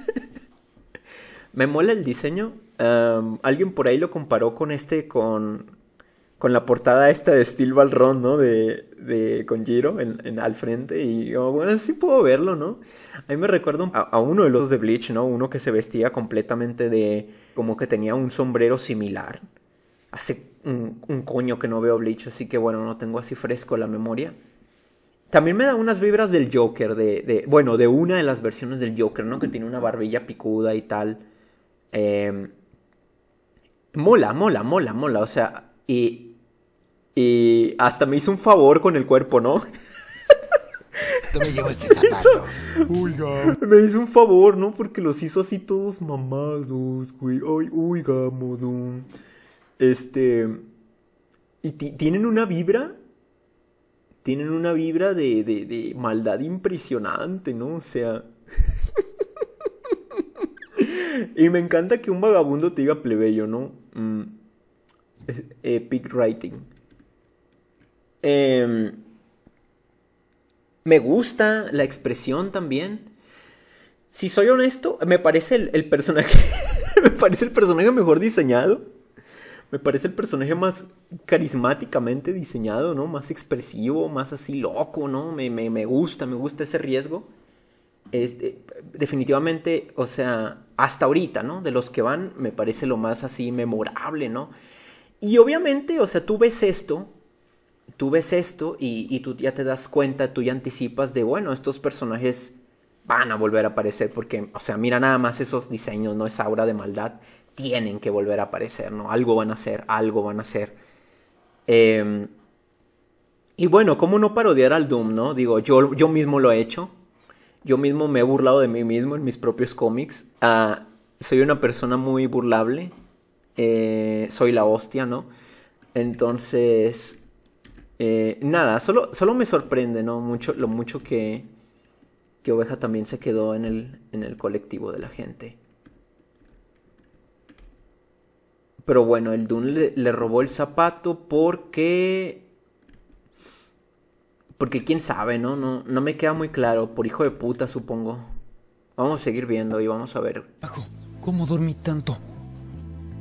me mola el diseño. alguien por ahí lo comparó con este, con, con la portada esta de Steel Balrón, ¿no? De, de con Giro en, al frente y bueno, sí puedo verlo, ¿no? A mí me recuerda a, uno de los de Bleach, ¿no? Uno que se vestía completamente de como que tenía un sombrero similar. Hace un, coño que no veo Bleach, así que bueno, no tengo así fresco la memoria. También me da unas vibras del Joker, de, de bueno, de una de las versiones del Joker, ¿no? Que tiene una barbilla picuda y tal. Em, mola, mola, mola, mola. O sea, y y hasta me hizo un favor con el cuerpo, ¿no? me Me hizo un favor, ¿no? Porque los hizo así todos mamados, güey. Ay, uy Este. Y tienen una vibra. Tienen una vibra de, de, de maldad impresionante, ¿no? O sea. y me encanta que un vagabundo te diga plebeyo, ¿no? Mm, epic writing. Em, me gusta la expresión también. Si soy honesto, me parece el, personaje. me parece el personaje mejor diseñado. Me parece el personaje más carismáticamente diseñado, ¿no? Más expresivo, más así loco, ¿no? Me, me, me gusta, me gusta ese riesgo. Este, definitivamente, o sea, hasta ahorita, ¿no? De los que van, me parece lo más así memorable, ¿no? Y obviamente, o sea, tú ves esto tú ves esto y, tú ya te das cuenta, tú ya anticipas de, bueno, estos personajes van a volver a aparecer porque, o sea, mira nada más esos diseños, ¿no? Esa aura de maldad, tienen que volver a aparecer, ¿no? Algo van a hacer, algo van a hacer. Em, y bueno, ¿cómo no parodiar al Doom, no? Digo, yo, yo mismo lo he hecho. Yo mismo me he burlado de mí mismo en mis propios cómics. Ah, soy una persona muy burlable. Eh, soy la hostia, ¿no? Entonces, eh, nada, solo, solo me sorprende, ¿no? Mucho, lo mucho que, que Oveja también se quedó en el, en el colectivo de la gente. Pero bueno, el Dune le, robó el zapato porque... Porque quién sabe, ¿no? ¿no? No me queda muy claro. Por hijo de puta, supongo. Vamos a seguir viendo y vamos a ver. Paco, ¿cómo dormí tanto?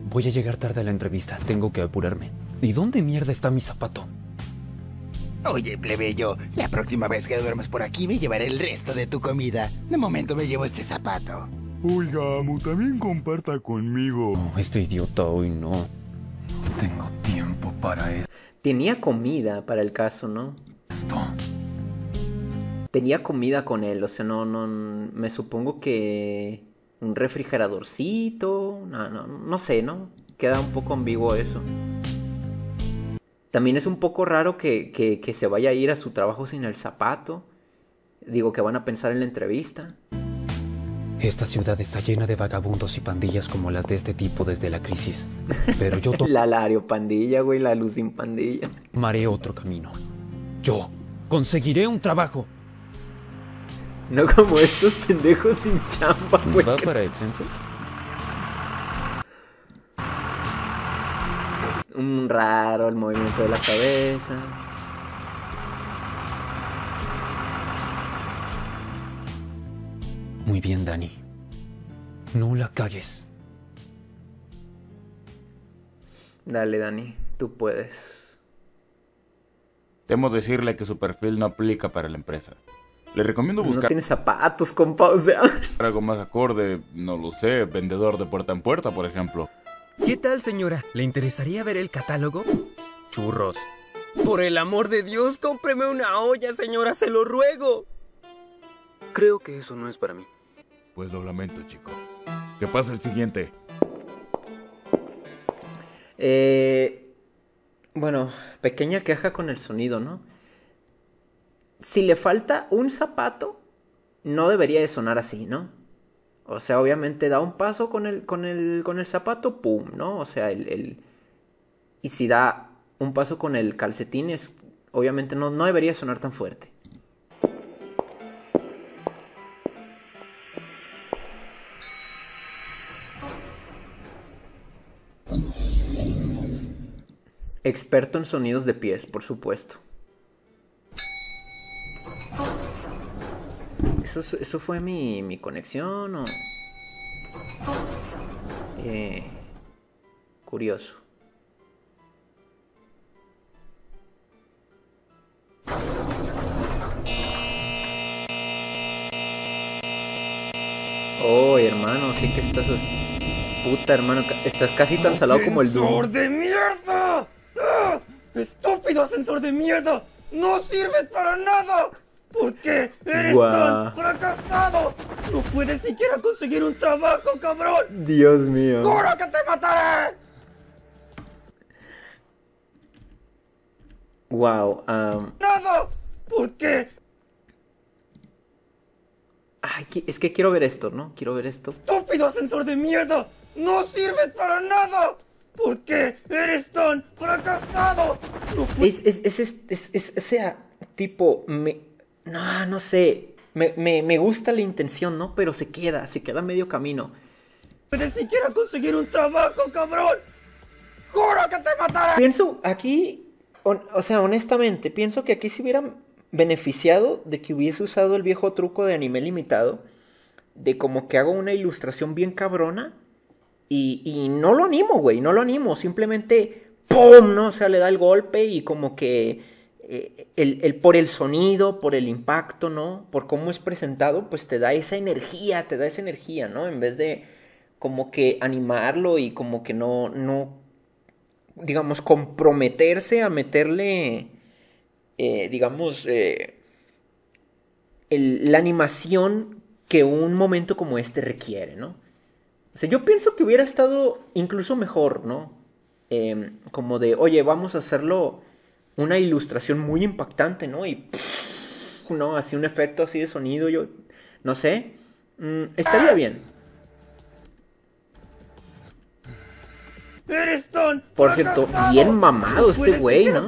Voy a llegar tarde a la entrevista. Tengo que apurarme. ¿Y dónde mierda está mi zapato? Oye, plebeyo, la próxima vez que duermes por aquí me llevaré el resto de tu comida. De momento me llevo este zapato. Oiga, Amu, también comparta conmigo. No, este idiota hoy no. No tengo tiempo para eso Tenía comida para el caso, ¿no? Esto. Tenía comida con él, o sea, no, no, me supongo que un refrigeradorcito, no, no, no sé, ¿no? Queda un poco ambiguo eso. También es un poco raro que, se vaya a ir a su trabajo sin el zapato. Digo que van a pensar en la entrevista. Esta ciudad está llena de vagabundos y pandillas como las de este tipo desde la crisis. Pero yo... la Lario pandilla, güey, la luz sin pandilla. Maré otro camino. Yo conseguiré un trabajo. No como estos pendejos sin chamba, güey. ¿Va para el centro? un raro el movimiento de la cabeza. Muy bien, Dani. No la calles. Dale, Dani, tú puedes. Temo decirle que su perfil no aplica para la empresa. Le recomiendo buscar. No tiene zapatos, compa, o sea. Algo más acorde, no lo sé, vendedor de puerta en puerta, por ejemplo. ¿Qué tal, señora? ¿Le interesaría ver el catálogo? Churros. Por el amor de Dios, cómpreme una olla, señora, se lo ruego. Creo que eso no es para mí. Pues lo lamento, chico. ¿Qué pasa el siguiente? Eh, bueno, pequeña queja con el sonido, ¿no? Si le falta un zapato, no debería de sonar así, ¿no? O sea, obviamente da un paso con el, con el, con el zapato, ¡pum! ¿no? O sea, el, Y si da un paso con el calcetín, es, obviamente no, no debería sonar tan fuerte. Experto en sonidos de pies, por supuesto. ¿Eso, fue mi, mi conexión o...? Eh, curioso. Oh, hermano, sí que estás... Puta, hermano, estás casi tan salado ¡Oh, como el Doom. de mierda! ¡Ah! ¡Estúpido ascensor de mierda! ¡No sirves para nada! ¿Por qué eres tan fracasado? No puedes siquiera conseguir un trabajo, cabrón. Dios mío. ¡Juro que te mataré! Wow. ¡Nada! ¿Por qué? Ay, es que quiero ver esto, ¿no? Quiero ver esto. ¡Estúpido ascensor de mierda! ¡No sirves para nada! ¿Por qué eres tan fracasado? No es, es, es, es, es, tipo... Me no, no sé, me, me, me gusta la intención, ¿no? Pero se queda, se queda medio camino. Pero si quiero conseguir un trabajo, cabrón. ¡Juro que te mataré! Pienso aquí, o sea, honestamente, pienso que aquí se hubiera beneficiado de que hubiese usado el viejo truco de anime limitado, de como que hago una ilustración bien cabrona y, y no lo animo, güey, no lo animo, simplemente ¡pum! ¿no? O sea, le da el golpe y como que el, por el sonido, por el impacto, ¿no? Por cómo es presentado, pues te da esa energía, te da esa energía, ¿no? En vez de como que animarlo y como que no, no, digamos, comprometerse a meterle, eh, digamos, eh, el, la animación que un momento como este requiere, ¿no? O sea, yo pienso que hubiera estado incluso mejor, ¿no? Em, como de, oye, vamos a hacerlo una ilustración muy impactante, ¿no? Y no, así un efecto así de sonido, yo no sé, mm, estaría bien. Por cierto, bien mamado este güey, ¿no?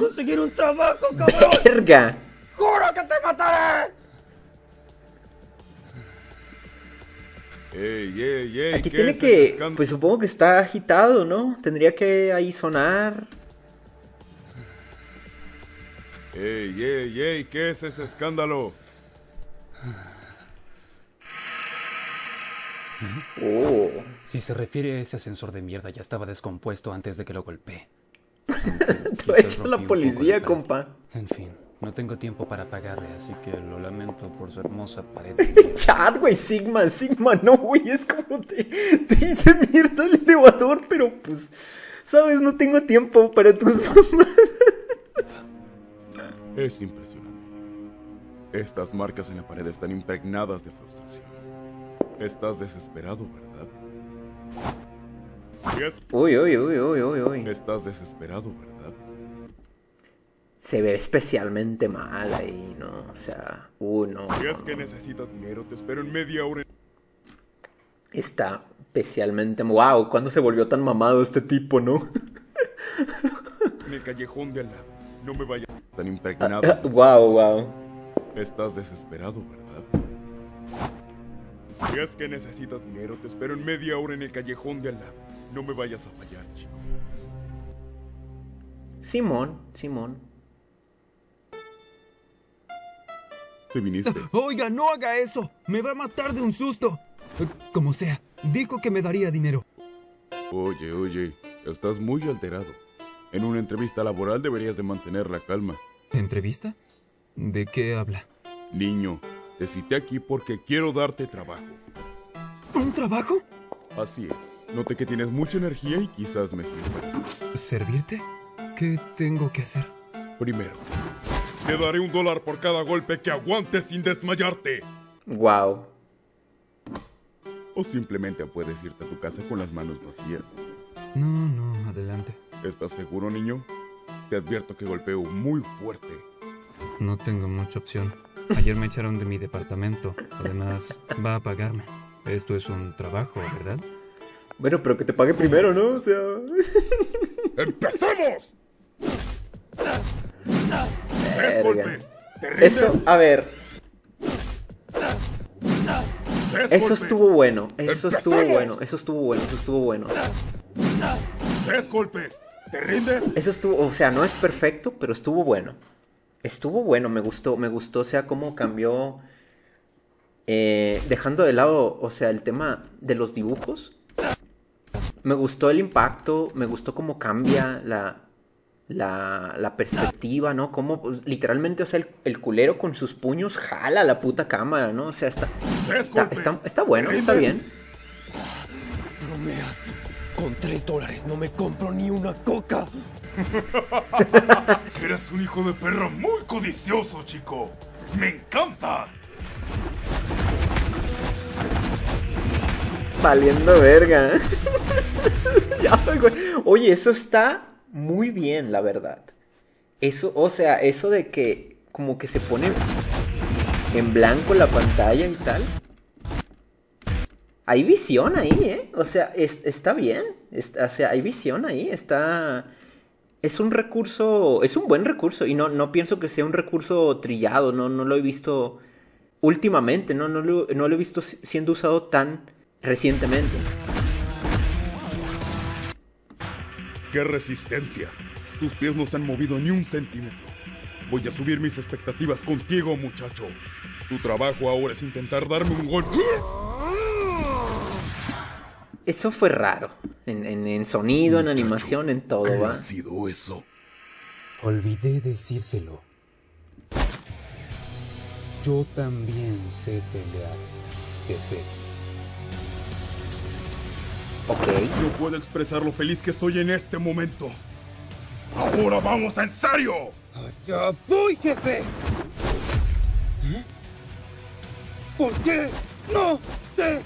Verga. Juro que te mataré. Aquí tiene que, pues supongo que está agitado, ¿no? Tendría que ahí sonar. ¡Ey, ey, ey! ¿Qué es ese escándalo? Oh. Si se refiere a ese ascensor de mierda, ya estaba descompuesto antes de que lo golpeé. Te ha hecho la policía, compa. En fin, no tengo tiempo para pagarle, así que lo lamento por su hermosa pared. Chat, güey, Sigma, Sigma, no, güey, es como te, dice mierda el elevador, pero pues, sabes, no tengo tiempo para tus mamadas. Es impresionante. Estas marcas en la pared están impregnadas de frustración. Estás desesperado, ¿verdad? Uy, uy, uy, uy, uy, uy. Estás desesperado, ¿verdad? Se ve especialmente mal ahí, ¿no? O sea, uy, no. es que necesitas dinero, te espero en media hora. Está especialmente... ¡Wow! ¿Cuándo se volvió tan mamado este tipo, no? en el callejón de al lado. No me vaya tan impregnado. Estás desesperado, ¿verdad? Si es que necesitas dinero, te espero en media hora en el callejón de al No me vayas a fallar, chico. Simón, Simón. ¿Se viniste. Oiga, no haga eso. Me va a matar de un susto. Eh, como sea, dijo que me daría dinero. Oye, oye, estás muy alterado. En una entrevista laboral deberías de mantener la calma. ¿Entrevista? ¿De qué habla? Niño, te cité aquí porque quiero darte trabajo. ¿Un trabajo? Así es. Noté que tienes mucha energía y quizás me sirva. ¿Servirte? ¿Qué tengo que hacer? Primero, te daré un dólar por cada golpe que aguantes sin desmayarte. Wow. O simplemente puedes irte a tu casa con las manos vacías. No, no, adelante. ¿Estás seguro, niño? Te advierto que golpeo muy fuerte. No tengo mucha opción. Ayer me echaron de mi departamento. Además, va a pagarme. Esto es un trabajo, ¿verdad? Bueno, pero que te pague primero, ¿no? O sea... ¡Empezamos! Tres golpes. Eso, a ver. Eso estuvo bueno. Eso estuvo bueno. Eso estuvo bueno. Eso estuvo bueno. Tres golpes. Eso estuvo, o sea, no es perfecto, pero estuvo bueno. Estuvo bueno, me gustó, me gustó, o sea, cómo cambió. Eh, dejando de lado, o sea, el tema de los dibujos. Me gustó el impacto, me gustó cómo cambia la, la, perspectiva, ¿no? Como pues, literalmente, o sea, el, culero con sus puños jala la puta cámara, ¿no? O sea, está, está, bueno, está bien. Con tres dólares no me compro ni una coca. Eres un hijo de perro muy codicioso, chico. ¡Me encanta! Valiendo verga. Oye, eso está muy bien, la verdad. Eso, o sea, eso de que como que se pone en blanco la pantalla y tal hay visión ahí, ¿eh? O sea, está bien. o sea, hay visión ahí. Está. Es un recurso. Es un buen recurso. Y no, no pienso que sea un recurso trillado. No, no lo he visto últimamente. No, no, lo, no lo he visto siendo usado tan recientemente. ¡Qué resistencia! Tus pies no se han movido ni un centímetro. Voy a subir mis expectativas contigo, muchacho. Tu trabajo ahora es intentar darme un golpe. Eso fue raro. En, sonido, en animación, en todo. ¿Qué ha sido eso? Olvidé decírselo. Yo también sé pelear, jefe. Ok. No puedo expresar lo feliz que estoy en este momento. ¡Ahora vamos en serio! ¡Ya voy, jefe! ¿Eh? ¿Por qué no te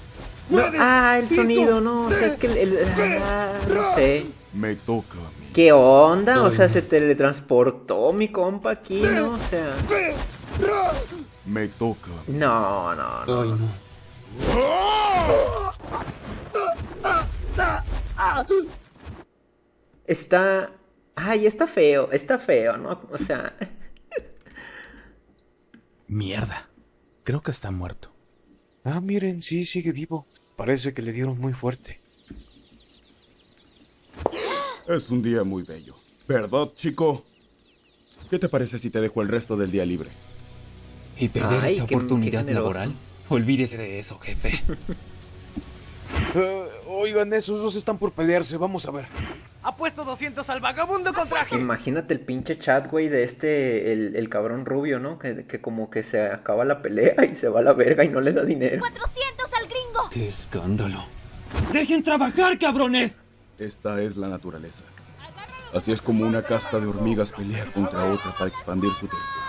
ah, el sonido, no, o sea, es que el, ah, no sé. Me toca. ¿Qué onda? O sea, se teletransportó mi compa aquí, ¿no? O sea. Me toca. No, no, no. Está. Ay, está feo, está feo, ¿no? O sea. Mierda. Creo que está muerto. Ah, miren, sí, sigue vivo. Parece que le dieron muy fuerte. Es un día muy bello. ¿Verdad, chico? ¿Qué te parece si te dejo el resto del día libre? ¿Y perder esta oportunidad laboral? Olvídese de eso, jefe. Eh, oigan, esos dos están por pelearse. Vamos a ver puesto 200 al vagabundo contra. Imagínate el pinche chat, güey, de este, el, cabrón rubio, ¿no? Que, que, como que se acaba la pelea y se va a la verga y no le da dinero. 400 al gringo. Qué escándalo. Dejen trabajar, cabrones. Esta es la naturaleza. Así es como una casta de hormigas pelea contra otra para expandir su territorio.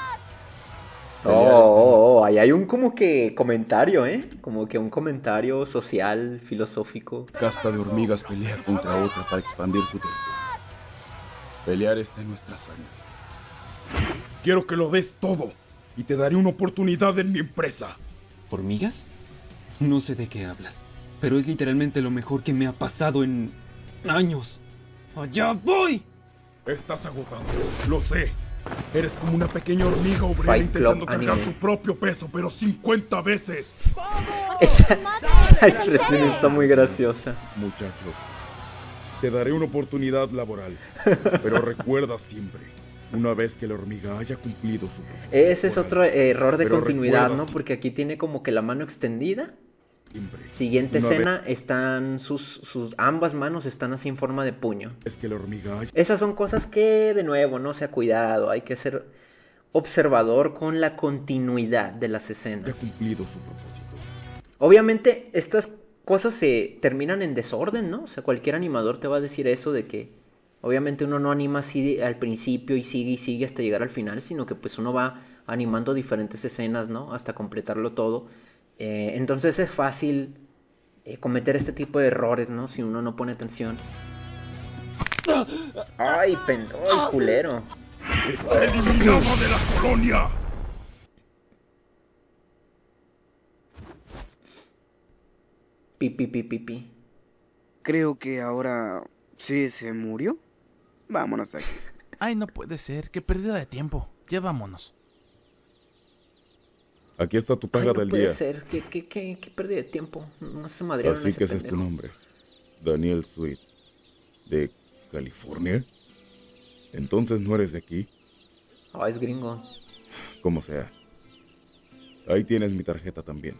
Oh, oh, oh, ahí hay un como que comentario, ¿eh? Como que un comentario social, filosófico. Casta de hormigas pelea contra otra para expandir su territorio. Pelear está en nuestra sangre. Quiero que lo des todo y te daré una oportunidad en mi empresa. ¿Hormigas? No sé de qué hablas, pero es literalmente lo mejor que me ha pasado en años. ¡Allá voy! Estás agotado, lo sé. Eres como una pequeña hormiga obrera intentando cargar su propio peso, pero 50 veces. Esa, expresión está muy graciosa. Muchacho, te daré una oportunidad laboral, pero recuerda siempre, una vez que la hormiga haya cumplido su... Ese es otro error de continuidad, ¿no? Porque aquí tiene como que la mano extendida Siguiente escena, están sus, sus, ambas manos están así en forma de puño. Es que la hormiga... Esas son cosas que, de nuevo, no se ha cuidado. Hay que ser observador con la continuidad de las escenas. su propósito. Obviamente, estas cosas se terminan en desorden, ¿no? O sea, cualquier animador te va a decir eso de que... Obviamente uno no anima así al principio y sigue y sigue hasta llegar al final, sino que pues uno va animando diferentes escenas, ¿no? Hasta completarlo todo. Eh, entonces es fácil eh, cometer este tipo de errores, ¿no? Si uno no pone atención. ¡Ay, pendejo! ¡Ay, culero! ¡Está eliminado de la colonia! Pipi, pipi, Creo que ahora... ¿Sí se murió? Vámonos aquí. Ay, no puede ser. Qué pérdida de tiempo. Ya vámonos. Aquí está tu paga Ay, no puede ser, ¿Qué, qué, qué, qué pérdida de tiempo. No se madre. Así que ese es tu nombre. Daniel Sweet. ¿De California? Entonces no eres de aquí. Ah, es gringo. Como sea. Ahí tienes mi tarjeta también.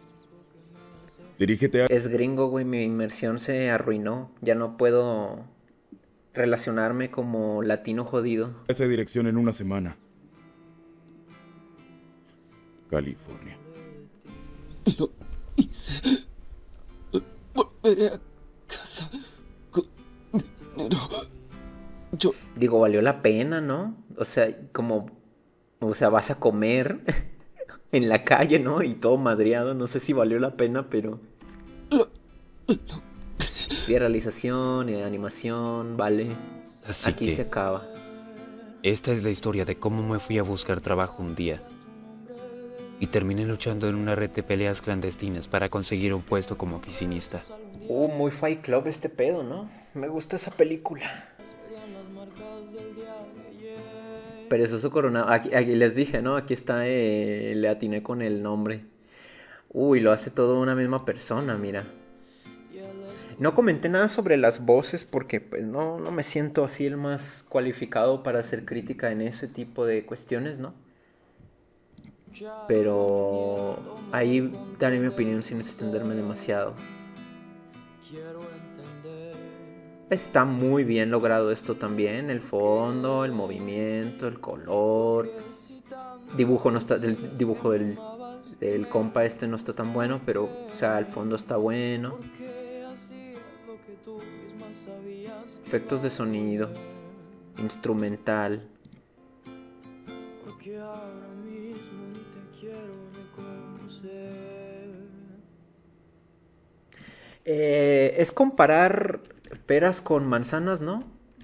Dirígete a... Es gringo, güey. Mi inmersión se arruinó. Ya no puedo relacionarme como latino jodido. Esa dirección en una semana. California. Lo hice. casa Yo... Digo, valió la pena, ¿no? O sea, como... O sea, vas a comer en la calle, ¿no? Y todo madreado. No sé si valió la pena, pero... De realización y de animación, vale. Así Aquí se acaba. Esta es la historia de cómo me fui a buscar trabajo un día y terminé luchando en una red de peleas clandestinas para conseguir un puesto como oficinista. Uh, muy Fight Club este pedo, ¿no? Me gusta esa película. Pero Perezoso Coronado. Aquí, aquí les dije, ¿no? Aquí está, eh, le atiné con el nombre. Uy, lo hace todo una misma persona, mira. No comenté nada sobre las voces porque pues no, no me siento así el más cualificado para hacer crítica en ese tipo de cuestiones, ¿no? Pero ahí daré mi opinión sin extenderme demasiado. Está muy bien logrado esto también, el fondo, el movimiento, el color. Dibujo no está, el dibujo del, compa este no está tan bueno, pero sea, el fondo está bueno. Efectos de sonido, instrumental. Eh, es comparar peras con manzanas, ¿no?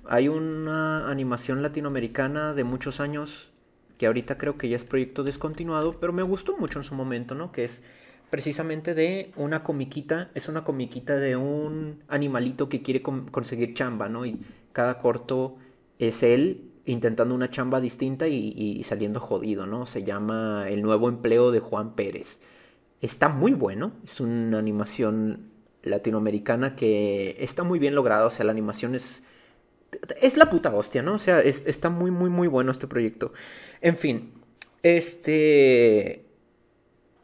Hay una animación latinoamericana de muchos años que ahorita creo que ya es proyecto descontinuado, pero me gustó mucho en su momento, ¿no? Que es precisamente de una comiquita, es una comiquita de un animalito que quiere conseguir chamba, ¿no? Y cada corto es él intentando una chamba distinta y, saliendo jodido, ¿no? Se llama El nuevo empleo de Juan Pérez. Está muy bueno, es una animación latinoamericana que está muy bien logrado, o sea, la animación es... Es la puta hostia, ¿no? O sea, está muy, muy, muy bueno este proyecto. En fin, este...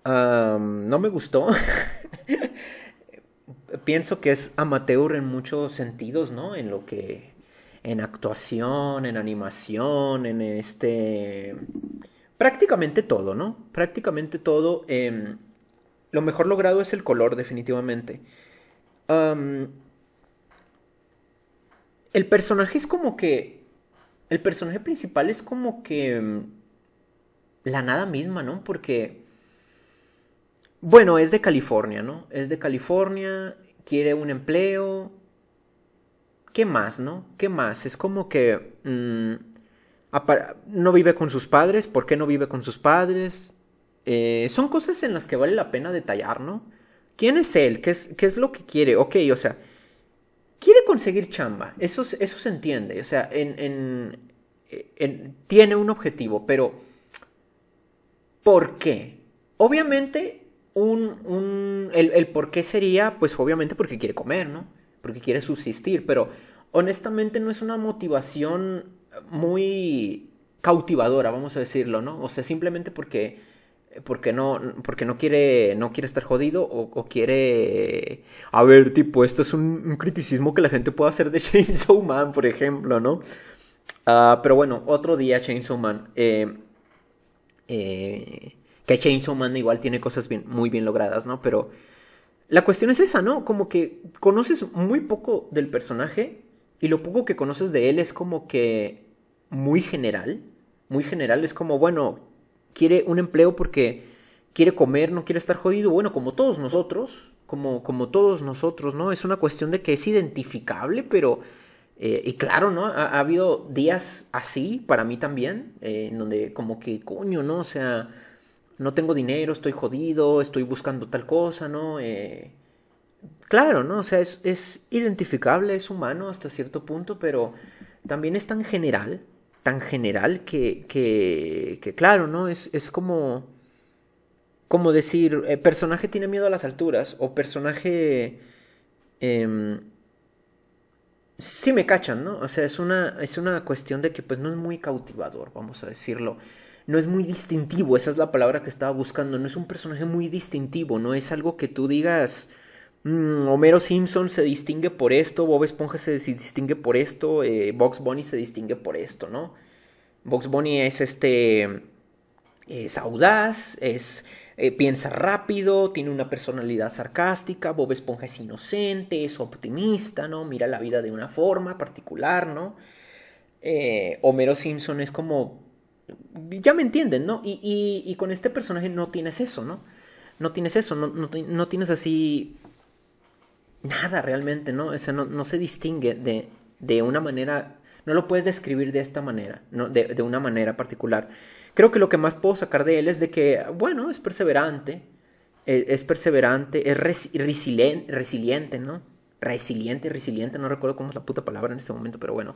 no me gustó. Pienso que es amateur en muchos sentidos, ¿no? En lo que... En actuación, en animación, en este... Prácticamente todo, ¿no? Prácticamente todo. Em, lo mejor logrado es el color, definitivamente el personaje es como que... El personaje principal es como que... Mm, la nada misma, ¿no? Porque... Bueno, es de California, ¿no? Es de California, quiere un empleo. ¿Qué más, no? ¿Qué más? Es como que... Mm, no vive con sus padres, ¿por qué no vive con sus padres? Eh, son cosas en las que vale la pena detallar, ¿no? ¿Quién es él? ¿Qué es, qué es lo que quiere? Ok, o sea, quiere conseguir chamba, eso, eso se entiende, o sea, en, en, tiene un objetivo, pero ¿por qué? Obviamente, un, un, el, el por qué sería, pues obviamente porque quiere comer, ¿no? Porque quiere subsistir, pero honestamente no es una motivación muy cautivadora, vamos a decirlo, ¿no? O sea, simplemente porque porque no, porque no quiere, no quiere estar jodido o, quiere, a ver, tipo, esto es un, criticismo que la gente puede hacer de Chainsaw Man, por ejemplo, ¿no? Ah, pero bueno, otro día Chainsaw Man. Eh, eh, que Chainsaw Man igual tiene cosas bien, muy bien logradas, ¿no? Pero la cuestión es esa, ¿no? Como que conoces muy poco del personaje y lo poco que conoces de él es como que muy general. Muy general, es como, bueno, quiere un empleo porque quiere comer, no quiere estar jodido, bueno, como todos nosotros, como, como todos nosotros, ¿no? Es una cuestión de que es identificable, pero... Eh, y claro, ¿no? Ha, habido días así para mí también, eh, en donde como que, coño, ¿no? O sea, no tengo dinero, estoy jodido, estoy buscando tal cosa, ¿no? Eh, claro, ¿no? O sea, es, es identificable, es humano hasta cierto punto, pero también es tan general tan general que, que, claro, ¿no? Es, es como, como decir, eh, personaje tiene miedo a las alturas o personaje... Em, sí me cachan, ¿no? O sea, es una, es una cuestión de que pues no es muy cautivador, vamos a decirlo. No es muy distintivo, esa es la palabra que estaba buscando. No es un personaje muy distintivo, no es algo que tú digas Mm, Homero Simpson se distingue por esto, Bob Esponja se distingue por esto, eh, Box Bunny se distingue por esto, ¿no? Box Bonnie es este. es audaz, es. Eh, piensa rápido, tiene una personalidad sarcástica, Bob Esponja es inocente, es optimista, ¿no? Mira la vida de una forma particular, ¿no? Eh, Homero Simpson es como. Ya me entienden, ¿no? Y, con este personaje no tienes eso, ¿no? No tienes eso, no tienes así nada realmente, ¿no? O no, no se distingue de, de, una manera, no lo puedes describir de esta manera, ¿no? De, de, una manera particular. Creo que lo que más puedo sacar de él es de que, bueno, es perseverante, e, es, perseverante, es resiliente, ¿no? Resiliente, resiliente, no recuerdo cómo es la puta palabra en este momento, pero bueno.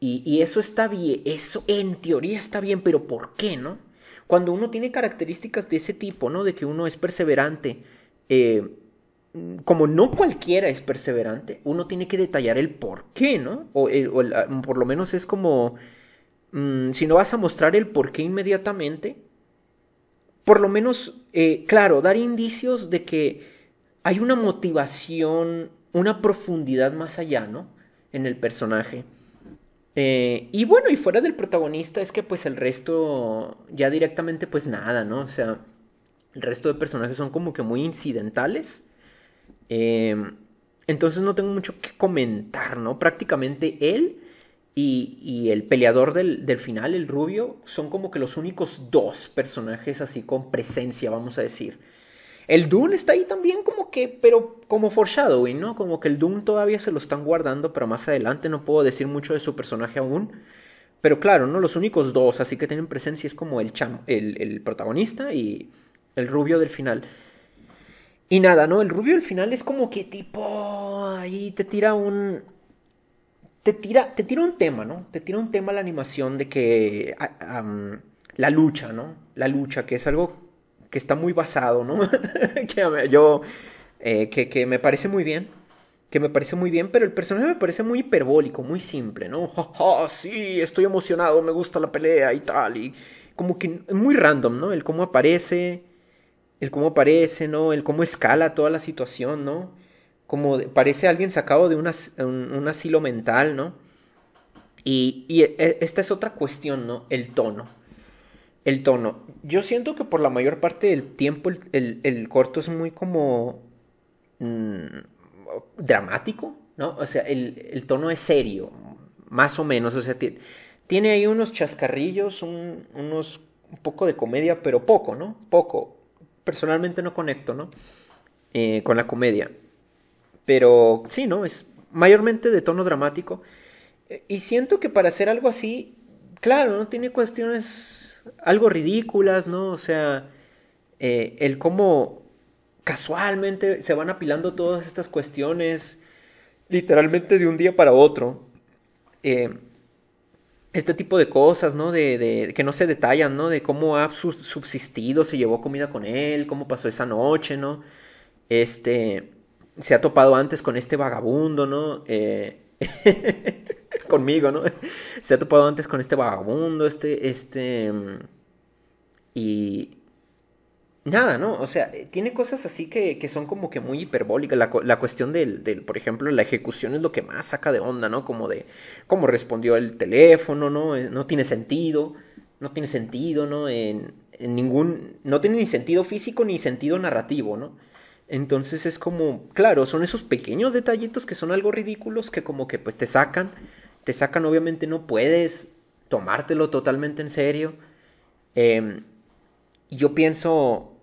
y, y eso está bien, eso en teoría está bien, pero ¿por qué, no? Cuando uno tiene características de ese tipo, ¿no? De que uno es perseverante, eh, como no cualquiera es perseverante, uno tiene que detallar el por qué, ¿no? O, ah, por lo menos es como, mm, si no vas a mostrar el por qué inmediatamente, por lo menos, eh, claro, dar indicios de que hay una motivación, una profundidad más allá, ¿no? En el personaje. Eh, y bueno, y fuera del protagonista es que pues el resto ya directamente pues nada, ¿no? O sea, el resto de personajes son como que muy incidentales. Em, entonces no tengo mucho que comentar, ¿no? Prácticamente él y, el peleador del, final, el rubio, son como que los únicos dos personajes así con presencia, vamos a decir. El Dune está ahí también como que, pero como foreshadowing, ¿no? Como que el Dune todavía se lo están guardando Pero más adelante, no puedo decir mucho de su personaje aún. Pero claro, ¿no? Los únicos dos así que tienen presencia es como el, cham el protagonista y el rubio del final. Y nada, ¿no? El rubio al final es como que tipo. Ahí te tira un. Te tira, te tira un tema, ¿no? Te tira un tema la animación de que. la lucha, ¿no? La lucha, que es algo que está muy basado, ¿no? que yo. Eh, que, que me parece muy bien que me parece muy bien, pero el personaje me parece muy hiperbólico, muy simple, ¿no? Ja, sí, estoy emocionado, me gusta la pelea y tal, y como que muy random, ¿no? El cómo aparece, el cómo parece, ¿no? El cómo escala toda la situación, ¿no? Como parece alguien sacado de un, asilo mental, ¿no? Y, e, e, esta es otra cuestión, ¿no? El tono. El tono. Yo siento que por la mayor parte del tiempo el, corto es muy como mm, dramático, ¿no? O sea, el, tono es serio, más o menos. O sea, tiene ahí unos chascarrillos, unos, un poco de comedia, pero poco, ¿no? Poco personalmente no conecto, ¿no? Eh, con la comedia. Pero sí, ¿no? Es mayormente de tono dramático. Eh, y siento que para hacer algo así, claro, no tiene cuestiones algo ridículas, ¿no? O sea, eh, el cómo casualmente se van apilando todas estas cuestiones, literalmente de un día para otro este tipo de cosas, ¿no? De, que no se detallan, ¿no? De cómo ha subsistido, se llevó comida con él, cómo pasó esa noche, ¿no? Este, se ha topado antes con este vagabundo, ¿no? Eh, conmigo, ¿no? Se ha topado antes con este vagabundo, este, este, y, Nada, ¿no? O sea, eh, tiene cosas así que, que son como que muy hiperbólicas. La, la cuestión del, del, por ejemplo, la ejecución es lo que más saca de onda, ¿no? Como de cómo respondió el teléfono, ¿no? Eh, no tiene sentido, no tiene sentido, ¿no? En, en ningún, no tiene ni sentido físico ni sentido narrativo, ¿no? Entonces es como, claro, son esos pequeños detallitos que son algo ridículos que como que pues te sacan, te sacan, obviamente no puedes tomártelo totalmente en serio. Eh, y yo pienso,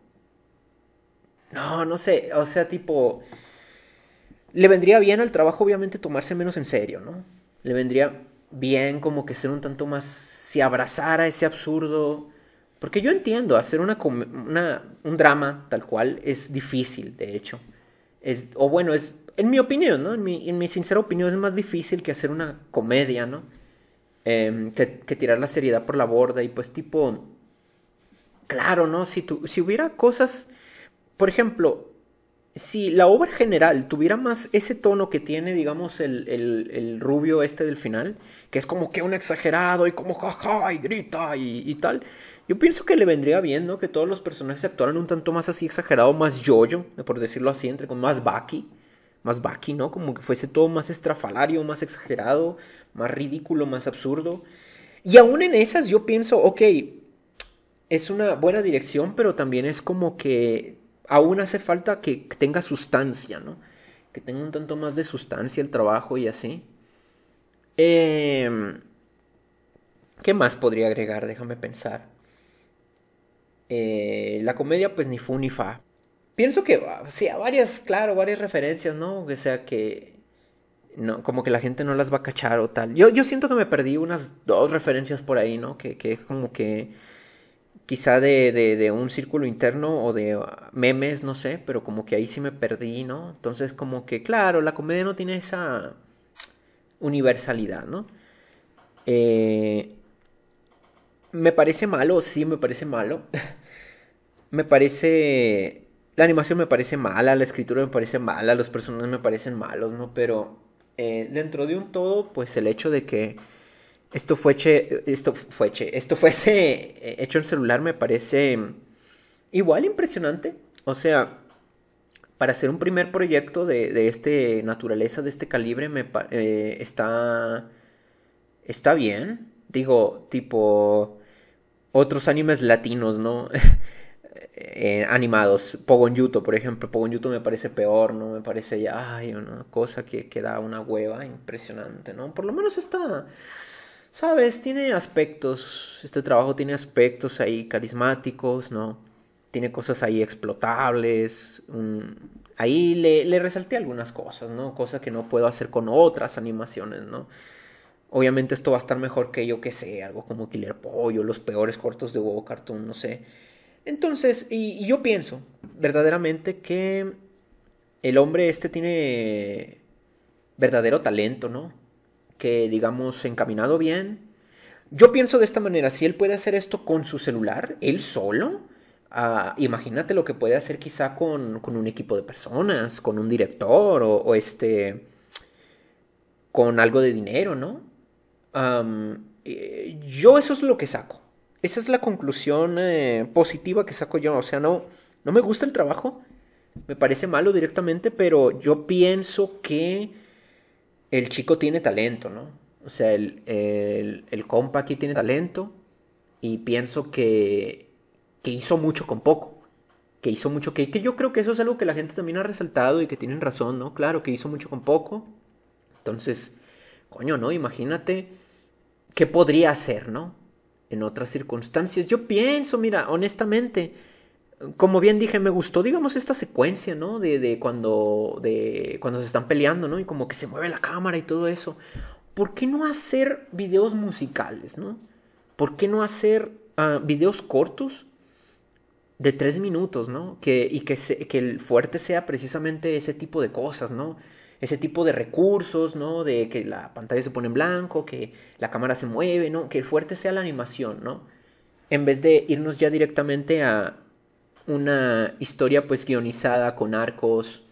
no, no sé, o sea, tipo, le vendría bien al trabajo obviamente tomarse menos en serio, ¿no? Le vendría bien como que ser un tanto más, si abrazara ese absurdo, porque yo entiendo, hacer una, una, un drama tal cual es difícil, de hecho. Es, o bueno, es, en mi opinión, ¿no? En mi, en mi sincera opinión es más difícil que hacer una comedia, ¿no? Em, que, que tirar la seriedad por la borda y pues tipo Claro, ¿no? Si, si hubiera cosas, por ejemplo, si la obra general tuviera más ese tono que tiene, digamos, el, el, rubio este del final, que es como que un exagerado y como jaja y grita y, tal, yo pienso que le vendría bien, ¿no? Que todos los personajes actuaran un tanto más así exagerado, más yoyo, -yo, por decirlo así, entre con más Baki, más Baki, ¿no? Como que fuese todo más estrafalario, más exagerado, más ridículo, más absurdo. Y aún en esas yo pienso, ok, es una buena dirección, pero también es como que aún hace falta que tenga sustancia, ¿no? Que tenga un tanto más de sustancia el trabajo y así. Eh, ¿Qué más podría agregar? Déjame pensar. Eh, la comedia, pues ni fu ni fa. Pienso que, o ah, sea, varias, claro, varias referencias, ¿no? O sea, que no, como que la gente no las va a cachar o tal. Yo, yo siento que me perdí unas dos referencias por ahí, ¿no? Que, que es como que quizá de, de, un círculo interno o de ah, memes, no sé, pero como que ahí sí me perdí, ¿no? Entonces como que, claro, la comedia no tiene esa universalidad, ¿no? Eh, me parece malo, sí, me parece malo. me parece... La animación me parece mala, la escritura me parece mala, los personajes me parecen malos, ¿no? Pero eh, dentro de un todo, pues el hecho de que esto fue, esto fue che, esto fuese eh, hecho en celular me parece igual impresionante. O sea, para hacer un primer proyecto de, de este naturaleza, de este calibre, me eh, está, está bien. Digo, tipo otros animes latinos, ¿no? Eh, animados, Pogon Yuto, por ejemplo, Pogon Yuto me parece peor, ¿no? Me parece ya, ay, una cosa que, que da una hueva impresionante, ¿no? Por lo menos está, sabes, tiene aspectos, este trabajo tiene aspectos ahí carismáticos, ¿no? Tiene cosas ahí explotables, ahí le, le, resalté algunas cosas, ¿no? Cosas que no puedo hacer con otras animaciones, ¿no? Obviamente esto va a estar mejor que yo que sé, algo como Killer Pollo, los peores cortos de huevo cartoon, no sé. Entonces, y yo pienso verdaderamente que el hombre este tiene verdadero talento, ¿no? que digamos encaminado bien. Yo pienso de esta manera, si él puede hacer esto con su celular, él solo, ah, imagínate lo que puede hacer quizá con, con, un equipo de personas, con un director o, este, con algo de dinero, ¿no? Eh, yo eso es lo que saco. Esa es la conclusión eh, positiva que saco yo. O sea, no, no me gusta el trabajo, me parece malo directamente, pero yo pienso que el chico tiene talento, ¿no? O sea, el, el, compa aquí tiene talento y pienso que, que hizo mucho con poco que hizo mucho, que, que yo creo que eso es algo que la gente también ha resaltado y que tienen razón, ¿no? Claro, que hizo mucho con poco. Entonces, coño, ¿no? Imagínate qué podría hacer, ¿no? En otras circunstancias. Yo pienso, mira, honestamente, como bien dije, me gustó, digamos, esta secuencia, ¿no? De, cuando, de cuando se están peleando, ¿no? Y como que se mueve la cámara y todo eso. ¿Por qué no hacer videos musicales, ¿no? ¿Por qué no hacer ah, videos cortos de tres minutos, ¿no? Que, y que, que el fuerte sea precisamente ese tipo de cosas, ¿no? Ese tipo de recursos, ¿no? De que la pantalla se pone en blanco, que la cámara se mueve, ¿no? Que el fuerte sea la animación, ¿no? En vez de irnos ya directamente a, una historia pues guionizada con arcos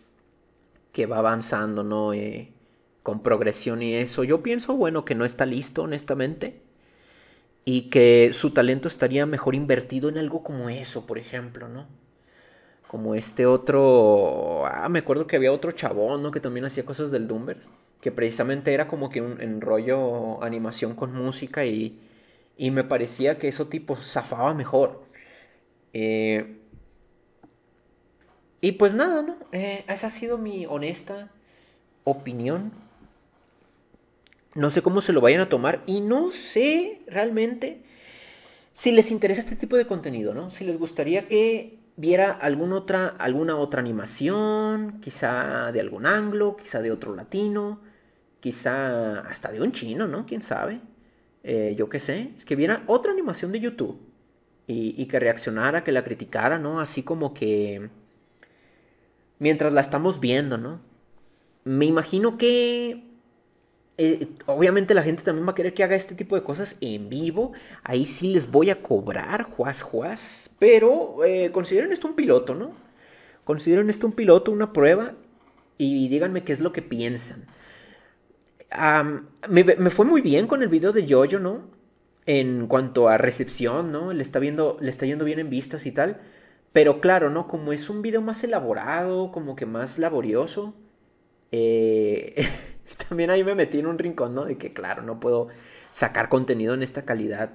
que va avanzando, ¿no? Eh, con progresión y eso. Yo pienso, bueno, que no está listo, honestamente. Y que su talento estaría mejor invertido en algo como eso, por ejemplo, ¿no? Como este otro... Ah, me acuerdo que había otro chabón, ¿no? Que también hacía cosas del Doombers. Que precisamente era como que un rollo animación con música y... Y me parecía que eso tipo zafaba mejor. Eh, y pues nada, ¿no? Eh, esa ha sido mi honesta opinión. No sé cómo se lo vayan a tomar y no sé realmente si les interesa este tipo de contenido, ¿no? Si les gustaría que viera alguna otra, alguna otra animación, quizá de algún anglo, quizá de otro latino, quizá hasta de un chino, ¿no? ¿Quién sabe? Eh, yo qué sé, es que viera otra animación de YouTube y que reaccionara, que la criticara, ¿no? Así como que mientras la estamos viendo, ¿no? Me imagino que eh, obviamente la gente también va a querer que haga este tipo de cosas en vivo. Ahí sí les voy a cobrar, juas, juas. Pero eh, consideren esto un piloto, ¿no? Consideren esto un piloto, una prueba. Y díganme qué es lo que piensan. me, fue muy bien con el video de Jojo, ¿no? En cuanto a recepción, ¿no? Le está, viendo, le está yendo bien en vistas y tal. Pero claro, ¿no? Como es un video más elaborado, como que más laborioso, eh, también ahí me metí en un rincón, ¿no? De que claro, no puedo sacar contenido en esta calidad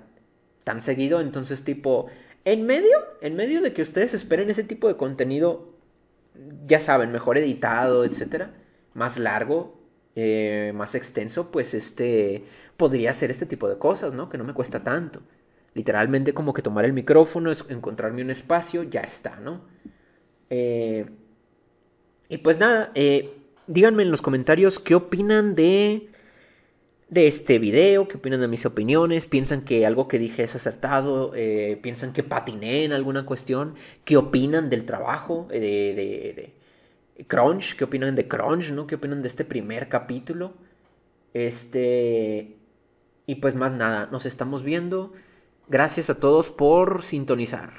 tan seguido. Entonces, tipo, en medio, en medio de que ustedes esperen ese tipo de contenido, ya saben, mejor editado, etcétera, más largo, eh, más extenso, pues este podría hacer este tipo de cosas, ¿no? Que no me cuesta tanto. Literalmente como que tomar el micrófono, encontrarme un espacio, ya está, ¿no? Eh, y pues nada, eh, díganme en los comentarios qué opinan de, de este video, qué opinan de mis opiniones, piensan que algo que dije es acertado, eh, piensan que patiné en alguna cuestión, qué opinan del trabajo, eh, de, de, de, Crunch, qué opinan de Crunch, ¿no? ¿Qué opinan de este primer capítulo? Este... Y pues más nada, nos estamos viendo. Gracias a todos por sintonizar.